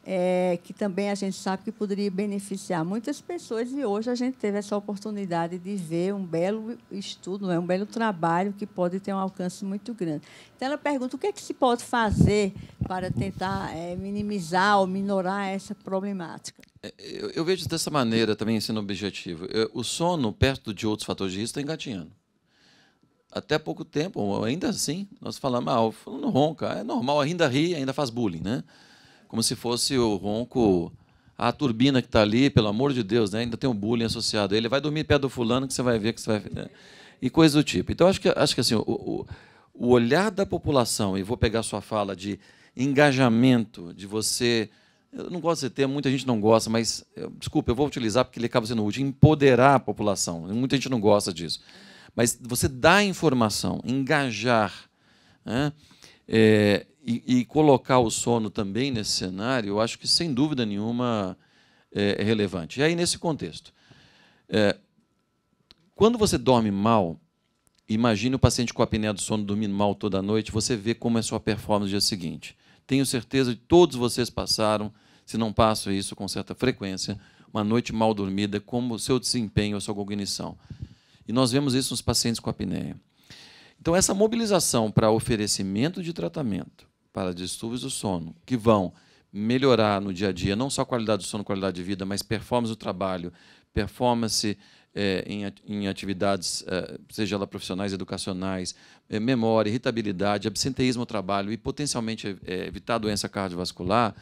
é, que também a gente sabe que poderia beneficiar muitas pessoas. E hoje a gente teve essa oportunidade de ver um belo estudo, é um belo trabalho que pode ter um alcance muito grande. Então, ela pergunta o que, é que se pode fazer para tentar é, minimizar ou minorar essa problemática.
É, eu, eu, vejo dessa maneira também, sendo objetivo. O sono, perto de outros fatores de risco, está engatinhando até pouco tempo, ainda assim, nós falamos, ah, o fulano ronca, é normal, ainda ri, ainda faz bullying, né? como se fosse o ronco, a turbina que está ali, pelo amor de Deus, né? ainda tem um bullying associado. Ele vai dormir perto do fulano que você vai ver que você vai. Né? E coisas do tipo. Então, acho que, acho que assim, o, o, olhar da população, e vou pegar sua fala de engajamento, de você. Eu não gosto de ter muita gente não gosta, mas eu, desculpa, eu vou utilizar porque ele acaba sendo útil. Empoderar a população. Muita gente não gosta disso. Mas você dá informação, engajar. Né? É, e, e, colocar o sono também nesse cenário, eu acho que sem dúvida nenhuma é, é relevante. E aí, nesse contexto, é, quando você dorme mal, imagine o paciente com apneia do sono dormindo mal toda noite, você vê como é sua performance no dia seguinte. Tenho certeza de que todos vocês passaram, se não passo isso com certa frequência, uma noite mal dormida, como o seu desempenho, a sua cognição. E nós vemos isso nos pacientes com apneia. Então, essa mobilização para oferecimento de tratamento, para distúrbios do sono, que vão melhorar no dia a dia, não só a qualidade do sono, qualidade de vida, mas performance do trabalho, performance é, em, em, atividades, é, seja ela profissionais, educacionais, é, memória, irritabilidade, absenteísmo ao trabalho e potencialmente evitar doença cardiovascular,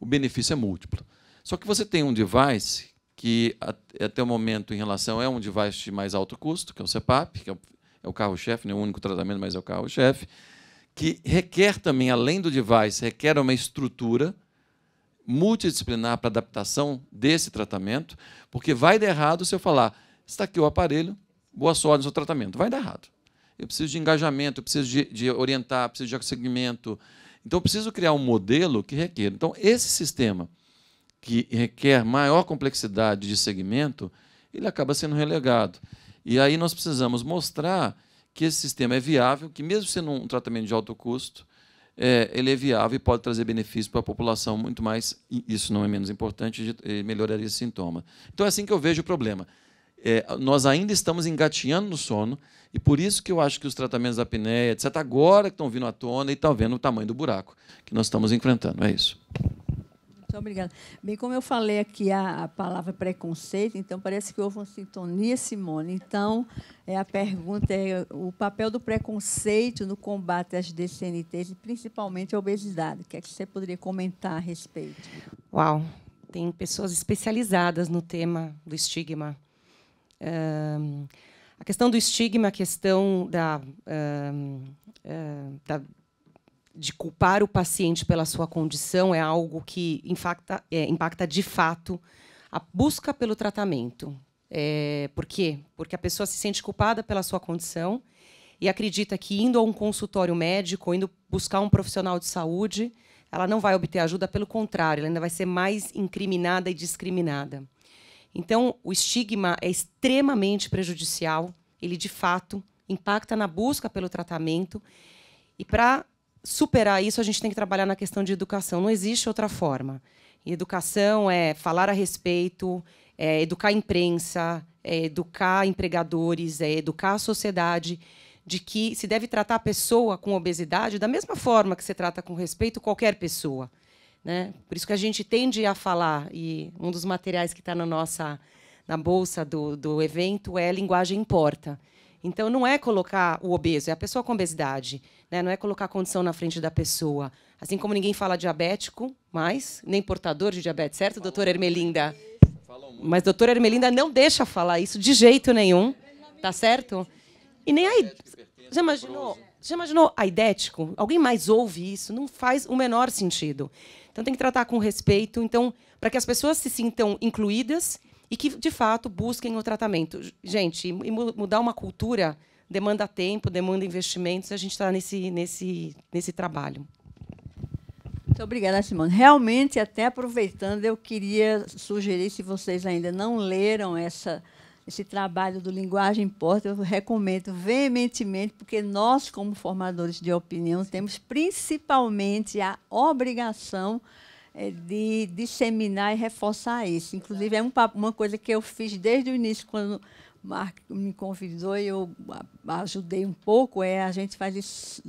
o benefício é múltiplo. Só que você tem um device que até o momento, em relação, é um device de mais alto custo, que é o CEPAP, que é o, é o carro-chefe, não é o único tratamento, mas é o carro-chefe, que requer também, além do device, requer uma estrutura multidisciplinar para adaptação desse tratamento, porque vai dar errado se eu falar, está aqui o aparelho, boa sorte no seu tratamento. Vai dar errado. Eu preciso de engajamento, eu preciso de, de orientar, preciso de aconselhamento. Então, eu preciso criar um modelo que requer. Então, esse sistema que requer maior complexidade de segmento, ele acaba sendo relegado. E aí nós precisamos mostrar que esse sistema é viável, que mesmo sendo um tratamento de alto custo, é, ele é viável e pode trazer benefícios para a população muito mais, isso não é menos importante, melhoraria esse sintoma. Então é assim que eu vejo o problema. É, nós ainda estamos engatinhando no sono, e por isso que eu acho que os tratamentos da apneia, etc., agora que estão vindo à tona e estão vendo o tamanho do buraco que nós estamos enfrentando. É isso.
Muito obrigada. Bem, como eu falei aqui a, a, palavra preconceito, então parece que houve uma sintonia, Simone. Então, é, a pergunta é o papel do preconceito no combate às DCNTs e principalmente à obesidade. O que é que você poderia comentar a respeito?
Uau,
tem pessoas especializadas no tema do estigma. Um, a questão do estigma, a questão da, um, da de culpar o paciente pela sua condição é algo que impacta, é, impacta de fato a busca pelo tratamento. É, por quê? Porque a pessoa se sente culpada pela sua condição e acredita que indo a um consultório médico, indo buscar um profissional de saúde, ela não vai obter ajuda, pelo contrário, ela ainda vai ser mais incriminada e discriminada. Então, o estigma é extremamente prejudicial, ele de fato impacta na busca pelo tratamento. E para superar isso, a gente tem que trabalhar na questão de educação. Não existe outra forma. educação é falar a respeito, é educar a imprensa, é educar empregadores, é educar a sociedade de que se deve tratar a pessoa com obesidade da mesma forma que se trata com respeito qualquer pessoa. Né? Por isso que a gente tende a falar, e um dos materiais que está na nossa na bolsa do, do evento é linguagem importa. Então, não é colocar o obeso, é a pessoa com obesidade. Né? Não é colocar a condição na frente da pessoa. Assim como ninguém fala diabético mais, nem portador de diabetes, certo, doutora Ermelinda? Mas doutora Ermelinda não deixa falar isso de jeito nenhum, tá certo? E nem a... Já imaginou, já imaginou aidético? Alguém mais ouve isso? Não faz o menor sentido. Então, tem que tratar com respeito. Então, para que as pessoas se sintam incluídas e que, de fato, busquem o tratamento. Gente, mudar uma cultura demanda tempo, demanda investimentos, e a gente está nesse, nesse, nesse trabalho.
Muito obrigada, Simone. Realmente, até aproveitando, eu queria sugerir, se vocês ainda não leram essa, esse trabalho do Linguagem Importa, eu recomendo veementemente, porque nós, como formadores de opinião, temos principalmente a obrigação de é de disseminar e reforçar isso. Inclusive, é um, uma coisa que eu fiz desde o início, quando o Marco me convidou e eu ajudei um pouco, é a gente faz isso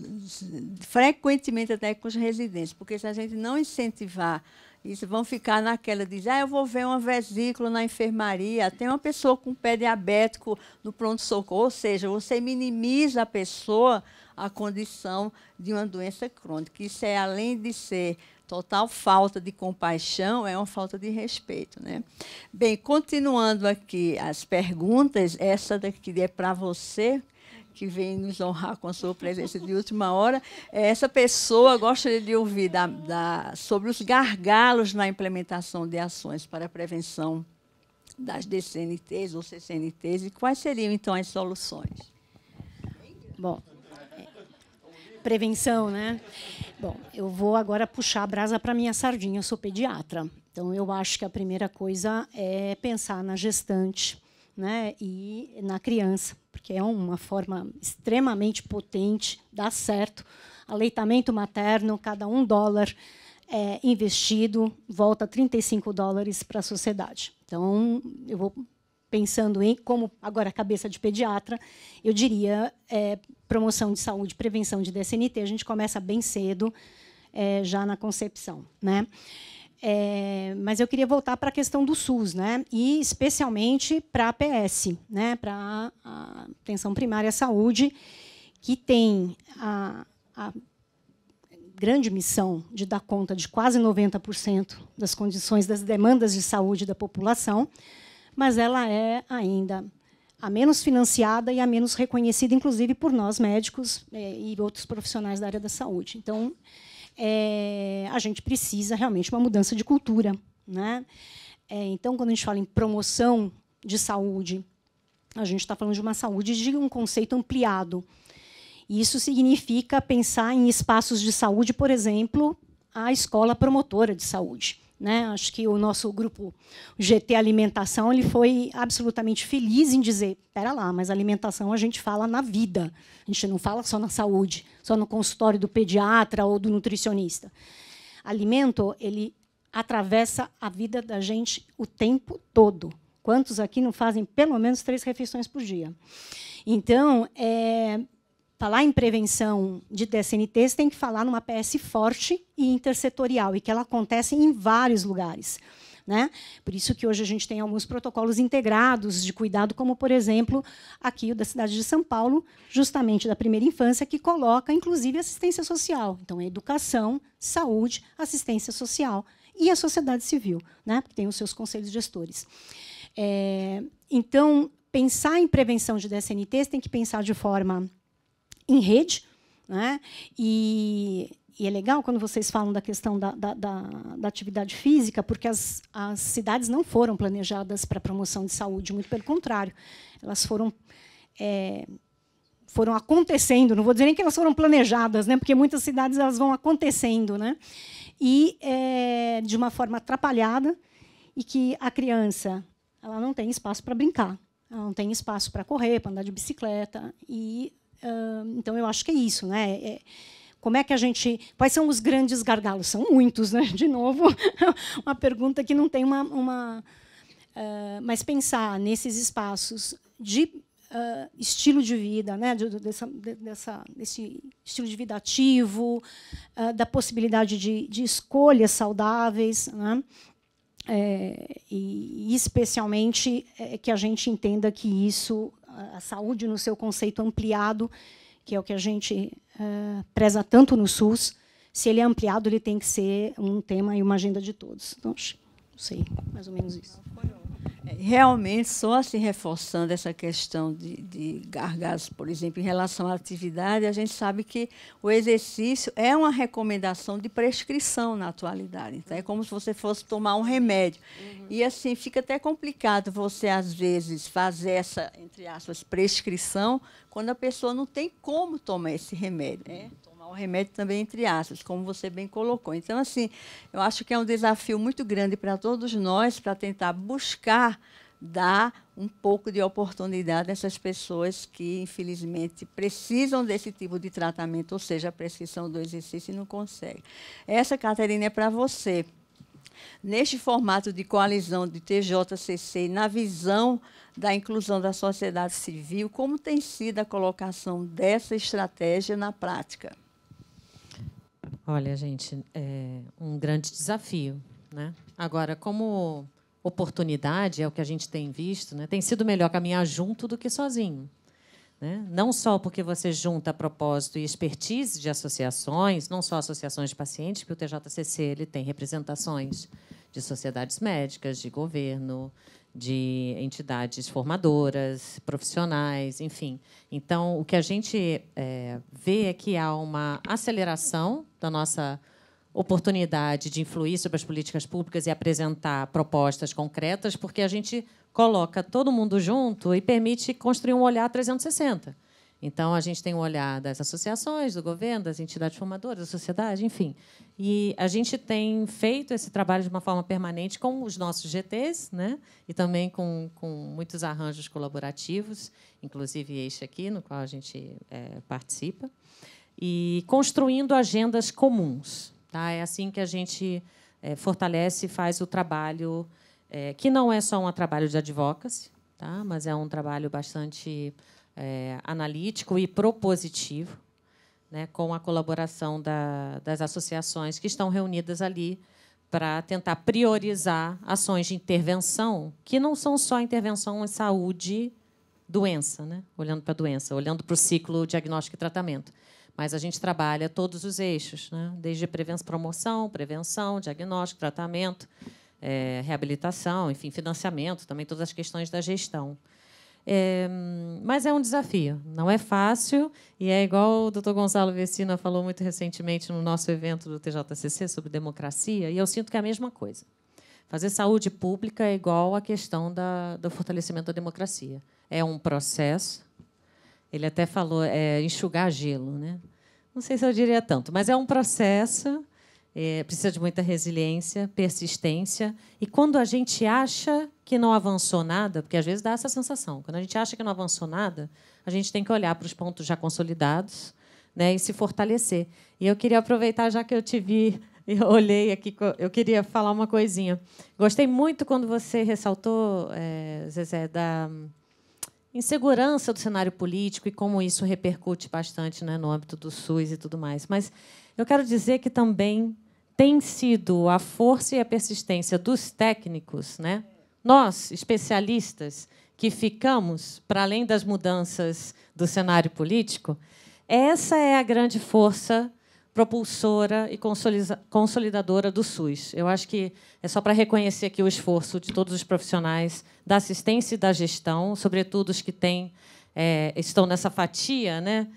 frequentemente até com os residentes, porque se a gente não incentivar isso, vão ficar naquela, de ah, eu vou ver uma vesícula na enfermaria, tem uma pessoa com pé diabético no pronto-socorro, ou seja, você minimiza a pessoa a condição de uma doença crônica. Isso é além de ser total falta de compaixão é uma falta de respeito. Né? Bem, continuando aqui as perguntas, essa daqui é para você, que vem nos honrar com a sua presença de última hora. É, essa pessoa gostaria de ouvir da, da, sobre os gargalos na implementação de ações para a prevenção das DCNTs ou CCNTs e quais seriam, então, as soluções. Bom, Prevenção, né? Bom, eu vou agora puxar a brasa
para minha sardinha, eu sou pediatra. Então, eu acho que a primeira coisa é pensar na gestante né, e na criança, porque é uma forma extremamente potente, dá certo. Aleitamento materno, cada um dólar é, investido volta 35 dólares para a sociedade. Então, eu vou pensando em como agora cabeça de pediatra, eu diria é, promoção de saúde, prevenção de DSNT, a gente começa bem cedo, é, já na concepção, né? É, mas eu queria voltar para a questão do SUS, né? E especialmente para a PS, né? Para a atenção primária à saúde, que tem a, a grande missão de dar conta de quase 90% das condições das demandas de saúde da população mas ela é ainda a menos financiada e a menos reconhecida, inclusive por nós médicos é, e outros profissionais da área da saúde. Então, é, a gente precisa realmente uma mudança de cultura, né? É, então, quando a gente fala em promoção de saúde, a gente está falando de uma saúde de um conceito ampliado. Isso significa pensar em espaços de saúde, por exemplo, a escola promotora de saúde. Né? Acho que o nosso grupo GT Alimentação ele foi absolutamente feliz em dizer, espera lá, mas alimentação a gente fala na vida, a gente não fala só na saúde, só no consultório do pediatra ou do nutricionista. Alimento ele atravessa a vida da gente o tempo todo. Quantos aqui não fazem pelo menos três refeições por dia? Então, é, falar em prevenção de DSNTs tem que falar numa PS forte e intersetorial, e que ela acontece em vários lugares. Né? Por isso que hoje a gente tem alguns protocolos integrados de cuidado, como, por exemplo, aqui o da cidade de São Paulo, justamente da primeira infância, que coloca, inclusive, assistência social. Então, é educação, saúde, assistência social e a sociedade civil, né? Que tem os seus conselhos gestores. É, então, pensar em prevenção de DSNTs tem que pensar de forma em rede. Né? E, e é legal quando vocês falam da questão da, da, da, da atividade física, porque as, as cidades não foram planejadas para promoção de saúde, muito pelo contrário, elas foram. É, foram acontecendo, não vou dizer nem que elas foram planejadas, né? porque muitas cidades elas vão acontecendo, né? e é, de uma forma atrapalhada, e que a criança ela não tem espaço para brincar, ela não tem espaço para correr, para andar de bicicleta, e então, eu acho que é isso, né? É, como é que a gente. Quais são os grandes gargalos? São muitos, né? De novo, uma pergunta que não tem uma. uma uh, mas pensar nesses espaços de uh, estilo de vida, né? De, dessa, dessa, desse estilo de vida ativo, uh, da possibilidade de, de escolhas saudáveis, né? É, e, especialmente é, que a gente entenda que isso a saúde no seu conceito ampliado, que é o que a gente uh, preza tanto no SUS, se ele é ampliado, ele tem que ser um
tema e uma agenda de todos. Então, não sei,
mais ou menos isso.
Realmente, só se reforçando essa questão de, de gargalos, por exemplo, em relação à atividade, a gente sabe que o exercício é uma recomendação de prescrição na atualidade. Então, é como se você fosse tomar um remédio. Uhum. E, assim, fica até complicado você, às vezes, fazer essa, entre aspas, prescrição, quando a pessoa não tem como tomar esse remédio. Né? O remédio também entre aspas, como você bem colocou. Então, assim, eu acho que é um desafio muito grande para todos nós para tentar buscar dar um pouco de oportunidade a essas pessoas que, infelizmente, precisam desse tipo de tratamento, ou seja, a prescrição do exercício e não conseguem. Essa, Caterina, é para você. Neste formato de coalizão de TJCC, na visão da inclusão da sociedade civil, como tem sido a colocação dessa estratégia na prática?
Olha, gente, é um grande desafio. Né? Agora, como oportunidade, é o que a gente tem visto, né? tem sido melhor caminhar junto do que sozinho. Né? Não só porque você junta propósito e expertise de associações, não só associações de pacientes, que o TJCC ele tem representações de sociedades médicas, de governo, de entidades formadoras, profissionais, enfim. Então, o que a gente é, vê é que há uma aceleração da nossa oportunidade de influir sobre as políticas públicas e apresentar propostas concretas, porque a gente coloca todo mundo junto e permite construir um olhar 360 então, a gente tem o um olhar das associações, do governo, das entidades formadoras, da sociedade, enfim. E a gente tem feito esse trabalho de uma forma permanente com os nossos GTs né? e também com, com muitos arranjos colaborativos, inclusive este aqui, no qual a gente é, participa, e construindo agendas comuns. Tá? É assim que a gente é, fortalece e faz o trabalho, é, que não é só um trabalho de advocacy, tá? mas é um trabalho bastante é, analítico e propositivo, né, com a colaboração da, das associações que estão reunidas ali para tentar priorizar ações de intervenção que não são só intervenção em saúde doença, né? olhando para a doença, olhando para o ciclo diagnóstico e tratamento. Mas a gente trabalha todos os eixos, né? desde prevenção, promoção, prevenção, diagnóstico, tratamento, é, reabilitação, enfim, financiamento, também todas as questões da gestão. É, mas é um desafio, não é fácil, e é igual o doutor Gonzalo Vecina falou muito recentemente no nosso evento do TJCC sobre democracia, e eu sinto que é a mesma coisa. Fazer saúde pública é igual à questão da, do fortalecimento da democracia. É um processo, ele até falou é, enxugar gelo, né? Não sei se eu diria tanto, mas é um processo é, precisa de muita resiliência, persistência. E quando a gente acha que não avançou nada, porque às vezes dá essa sensação, quando a gente acha que não avançou nada, a gente tem que olhar para os pontos já consolidados né, e se fortalecer. E eu queria aproveitar, já que eu te vi e olhei aqui, eu queria falar uma coisinha. Gostei muito quando você ressaltou, é, Zezé, da insegurança do cenário político e como isso repercute bastante né, no âmbito do SUS e tudo mais. Mas eu quero dizer que também tem sido a força e a persistência dos técnicos, né? nós, especialistas, que ficamos para além das mudanças do cenário político, essa é a grande força propulsora e consolidadora do SUS. Eu acho que é só para reconhecer aqui o esforço de todos os profissionais da assistência e da gestão, sobretudo os que têm, é, estão nessa fatia, né?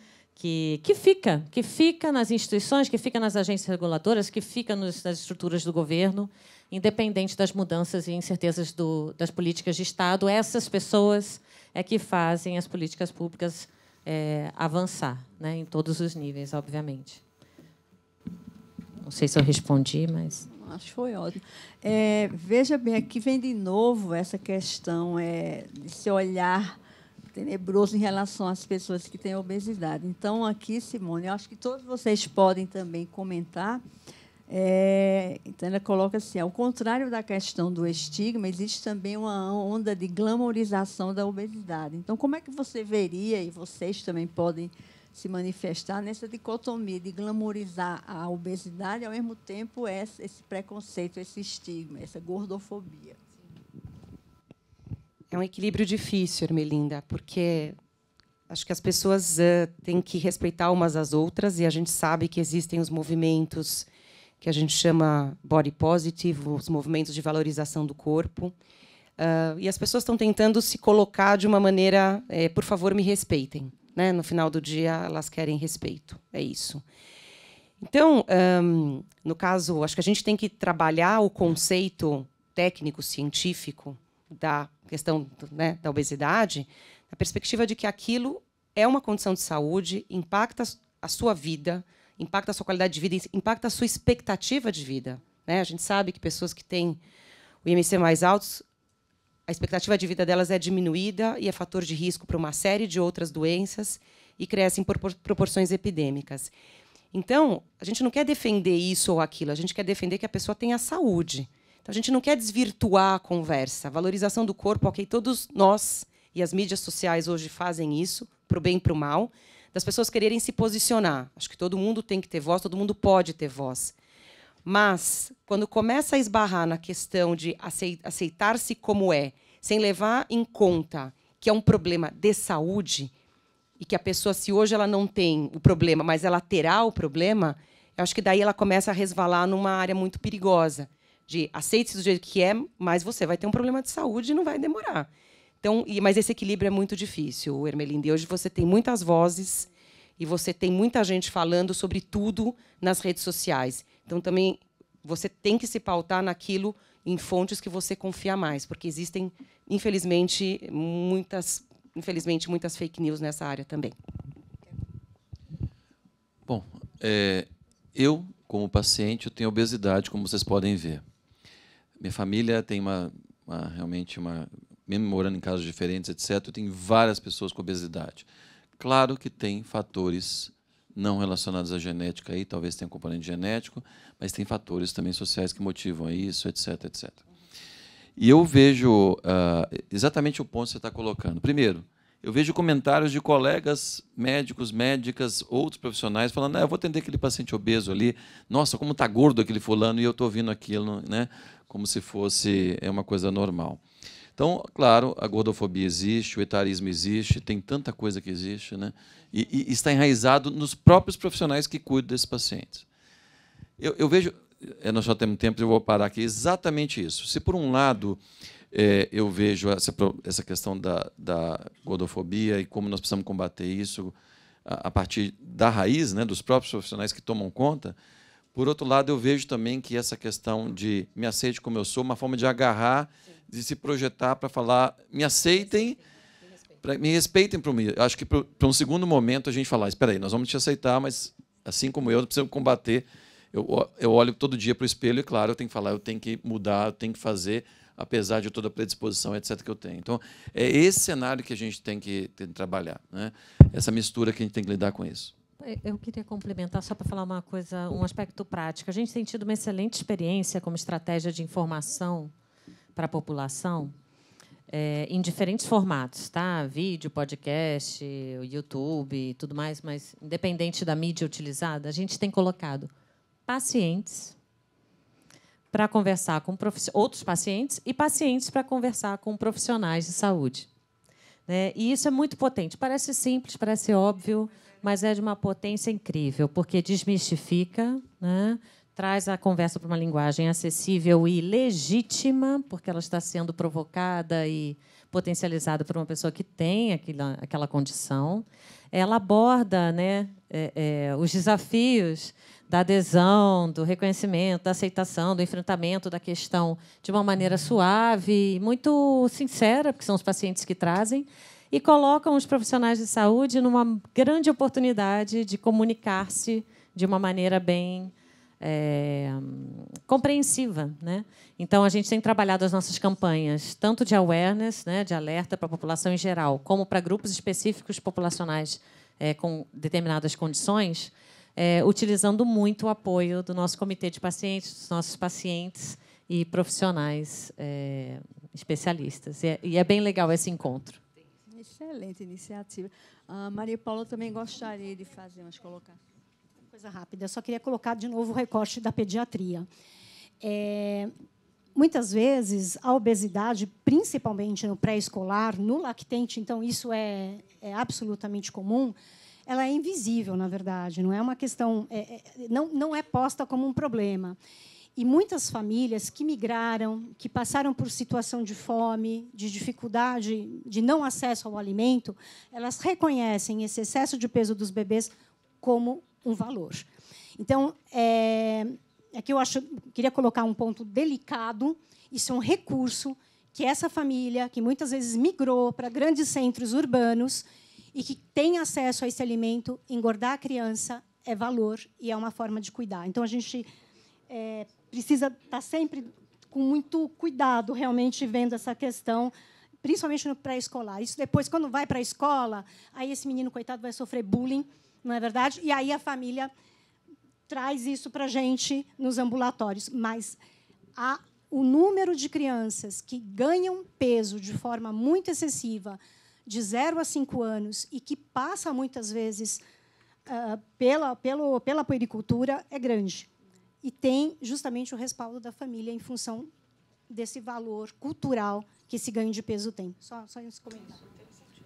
que, que fica, que fica nas instituições, que fica nas agências reguladoras, que fica nos, nas estruturas do governo, independente das mudanças e incertezas do, das políticas de Estado, essas pessoas é que fazem as políticas públicas é, avançar, né, em todos os níveis, obviamente. Não sei se eu respondi, mas
acho que foi ótimo. É, veja bem, aqui vem de novo essa questão é, de se olhar tenebroso em relação às pessoas que têm obesidade. Então, aqui, Simone, eu acho que todos vocês podem também comentar. É, então, ela coloca assim: ao contrário da questão do estigma, existe também uma onda de glamorização da obesidade. Então, como é que você veria, e vocês também podem se manifestar nessa dicotomia de glamorizar a obesidade e, ao mesmo tempo, esse preconceito, esse estigma, essa gordofobia?
é um
equilíbrio difícil, Ermelinda, porque acho que as pessoas uh, têm que respeitar umas às outras e a gente sabe que existem os movimentos que a gente chama body positive, os movimentos de valorização do corpo. Uh, e as pessoas estão tentando se colocar de uma maneira, é, por favor, me respeitem. Né? No final do dia, elas querem respeito. É isso. Então, um, no caso, acho que a gente tem que trabalhar o conceito técnico, científico, da questão né, da obesidade, na perspectiva de que aquilo é uma condição de saúde, impacta a sua vida, impacta a sua qualidade de vida, impacta a sua expectativa de vida. Né? A gente sabe que pessoas que têm o IMC mais altos, a expectativa de vida delas é diminuída e é fator de risco para uma série de outras doenças e crescem por proporções epidêmicas. Então, a gente não quer defender isso ou aquilo, a gente quer defender que a pessoa tenha saúde. Então, a gente não quer desvirtuar a conversa. A valorização do corpo, ok, todos nós, e as mídias sociais hoje fazem isso, para o bem e para o mal, das pessoas quererem se posicionar. Acho que todo mundo tem que ter voz, todo mundo pode ter voz. Mas, quando começa a esbarrar na questão de aceitar-se como é, sem levar em conta que é um problema de saúde, e que a pessoa, se hoje ela não tem o problema, mas ela terá o problema, eu acho que daí ela começa a resvalar numa área muito perigosa, de aceite-se do jeito que é, mas você vai ter um problema de saúde e não vai demorar. Então, e, mas esse equilíbrio é muito difícil, Hermelinda. E hoje você tem muitas vozes e você tem muita gente falando sobre tudo nas redes sociais. Então, também você tem que se pautar naquilo em fontes que você confia mais, porque existem, infelizmente, muitas, infelizmente, muitas fake news nessa área também.
Bom, é, eu, como paciente, eu tenho obesidade, como vocês podem ver minha família tem uma, uma realmente uma mesmo morando em casas diferentes, etc. Eu tenho várias pessoas com obesidade. Claro que tem fatores não relacionados à genética aí, talvez tenha um componente genético, mas tem fatores também sociais que motivam isso, etc, etc. E eu vejo uh, exatamente o ponto que você está colocando. Primeiro, eu vejo comentários de colegas médicos, médicas, outros profissionais falando: ah, eu vou atender aquele paciente obeso ali. Nossa, como está gordo aquele fulano e eu estou ouvindo aquilo, né? Como se fosse é uma coisa normal. Então, claro, a gordofobia existe, o etarismo existe, tem tanta coisa que existe, né? E, e está enraizado nos próprios profissionais que cuidam desses pacientes. Eu, eu vejo, nós só temos tempo, eu vou parar aqui, exatamente isso. Se por um lado é, eu vejo essa, essa questão da, da gordofobia e como nós precisamos combater isso a, a partir da raiz, né, dos próprios profissionais que tomam conta. Por outro lado, eu vejo também que essa questão de me aceite como eu sou, uma forma de agarrar, de se projetar para falar, me aceitem, me respeitem para mim. Acho que para um segundo momento a gente falar, espera aí, nós vamos te aceitar, mas assim como eu, preciso combater. Eu, eu olho todo dia para o espelho e, claro, eu tenho que falar, eu tenho que mudar, eu tenho que fazer apesar de toda a predisposição, etc., que eu tenho. Então, é esse cenário que a gente tem que, tem que trabalhar, né? essa mistura que a gente tem que lidar com isso.
Eu queria complementar só para falar uma coisa, um aspecto prático. A gente tem tido uma excelente experiência como estratégia de informação para a população é, em diferentes formatos, tá? Vídeo, podcast, YouTube e tudo mais, mas independente da mídia utilizada, a gente tem colocado pacientes, para conversar com outros pacientes e pacientes para conversar com profissionais de saúde. Né? E isso é muito potente. Parece simples, parece óbvio, mas é de uma potência incrível, porque desmistifica, né? traz a conversa para uma linguagem acessível e legítima, porque ela está sendo provocada e potencializada por uma pessoa que tem aquela, aquela condição. Ela aborda né, é, é, os desafios da adesão, do reconhecimento, da aceitação, do enfrentamento da questão de uma maneira suave, muito sincera, porque são os pacientes que trazem, e colocam os profissionais de saúde numa grande oportunidade de comunicar-se de uma maneira bem é, compreensiva. Né? Então, a gente tem trabalhado as nossas campanhas, tanto de awareness, né, de alerta para a população em geral, como para grupos específicos populacionais é, com determinadas condições, é, utilizando muito o apoio do nosso comitê de pacientes, dos nossos pacientes e profissionais é, especialistas. E é, e é, bem legal esse encontro.
Excelente iniciativa. A ah, Maria Paula também gostaria de fazer umas colocações. Coisa rápida,
eu só queria colocar de novo o recorte da pediatria. É, muitas vezes a obesidade, principalmente no pré-escolar, no lactente, então isso é, é absolutamente comum, ela é invisível, na verdade, não é uma questão, é, é, não, não é posta como um problema. E muitas famílias que migraram, que passaram por situação de fome, de dificuldade, de não acesso ao alimento, elas reconhecem esse excesso de peso dos bebês como um valor. Então, é, é que eu acho, queria colocar um ponto delicado. Isso é um recurso que essa família, que muitas vezes migrou para grandes centros urbanos, e que tem acesso a esse alimento, engordar a criança é valor e é uma forma de cuidar. Então, a gente é, precisa estar tá sempre com muito cuidado, realmente, vendo essa questão, principalmente no pré-escolar. Isso depois, quando vai para a escola, aí esse menino, coitado, vai sofrer bullying, não é verdade? E aí a família traz isso para a gente nos ambulatórios. Mas a, o número de crianças que ganham peso de forma muito excessiva de 0 a 5 anos e que passa muitas vezes ah, pela, pelo, pela puericultura é grande. E tem justamente o respaldo da família em função desse valor cultural que esse ganho de peso tem. Só, só esse comentário.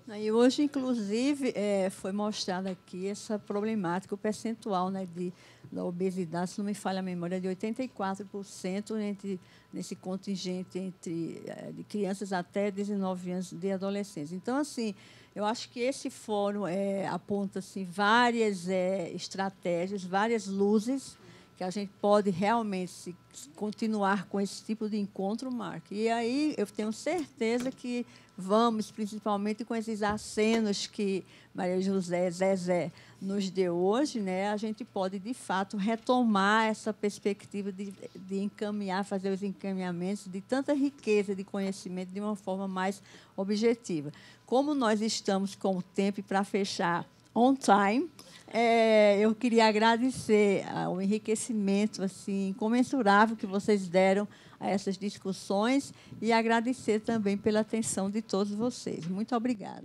Né, e hoje, inclusive, é, foi mostrada aqui essa problemática, o percentual né, de, da obesidade, se não me falha a memória, de 84% entre, nesse contingente entre, é, de crianças até 19 anos de adolescentes. Então, assim, eu acho que esse fórum é, aponta assim, várias é, estratégias, várias luzes que a gente pode realmente se, continuar com esse tipo de encontro, Mark E aí eu tenho certeza que vamos, principalmente com esses acenos que Maria José Zezé nos deu hoje, né, a gente pode, de fato, retomar essa perspectiva de, de encaminhar, fazer os encaminhamentos de tanta riqueza de conhecimento de uma forma mais objetiva. Como nós estamos com o tempo para fechar on time. É, eu queria agradecer ah, o enriquecimento assim incomensurável que vocês deram a essas discussões e agradecer também pela atenção de todos vocês. Muito obrigada.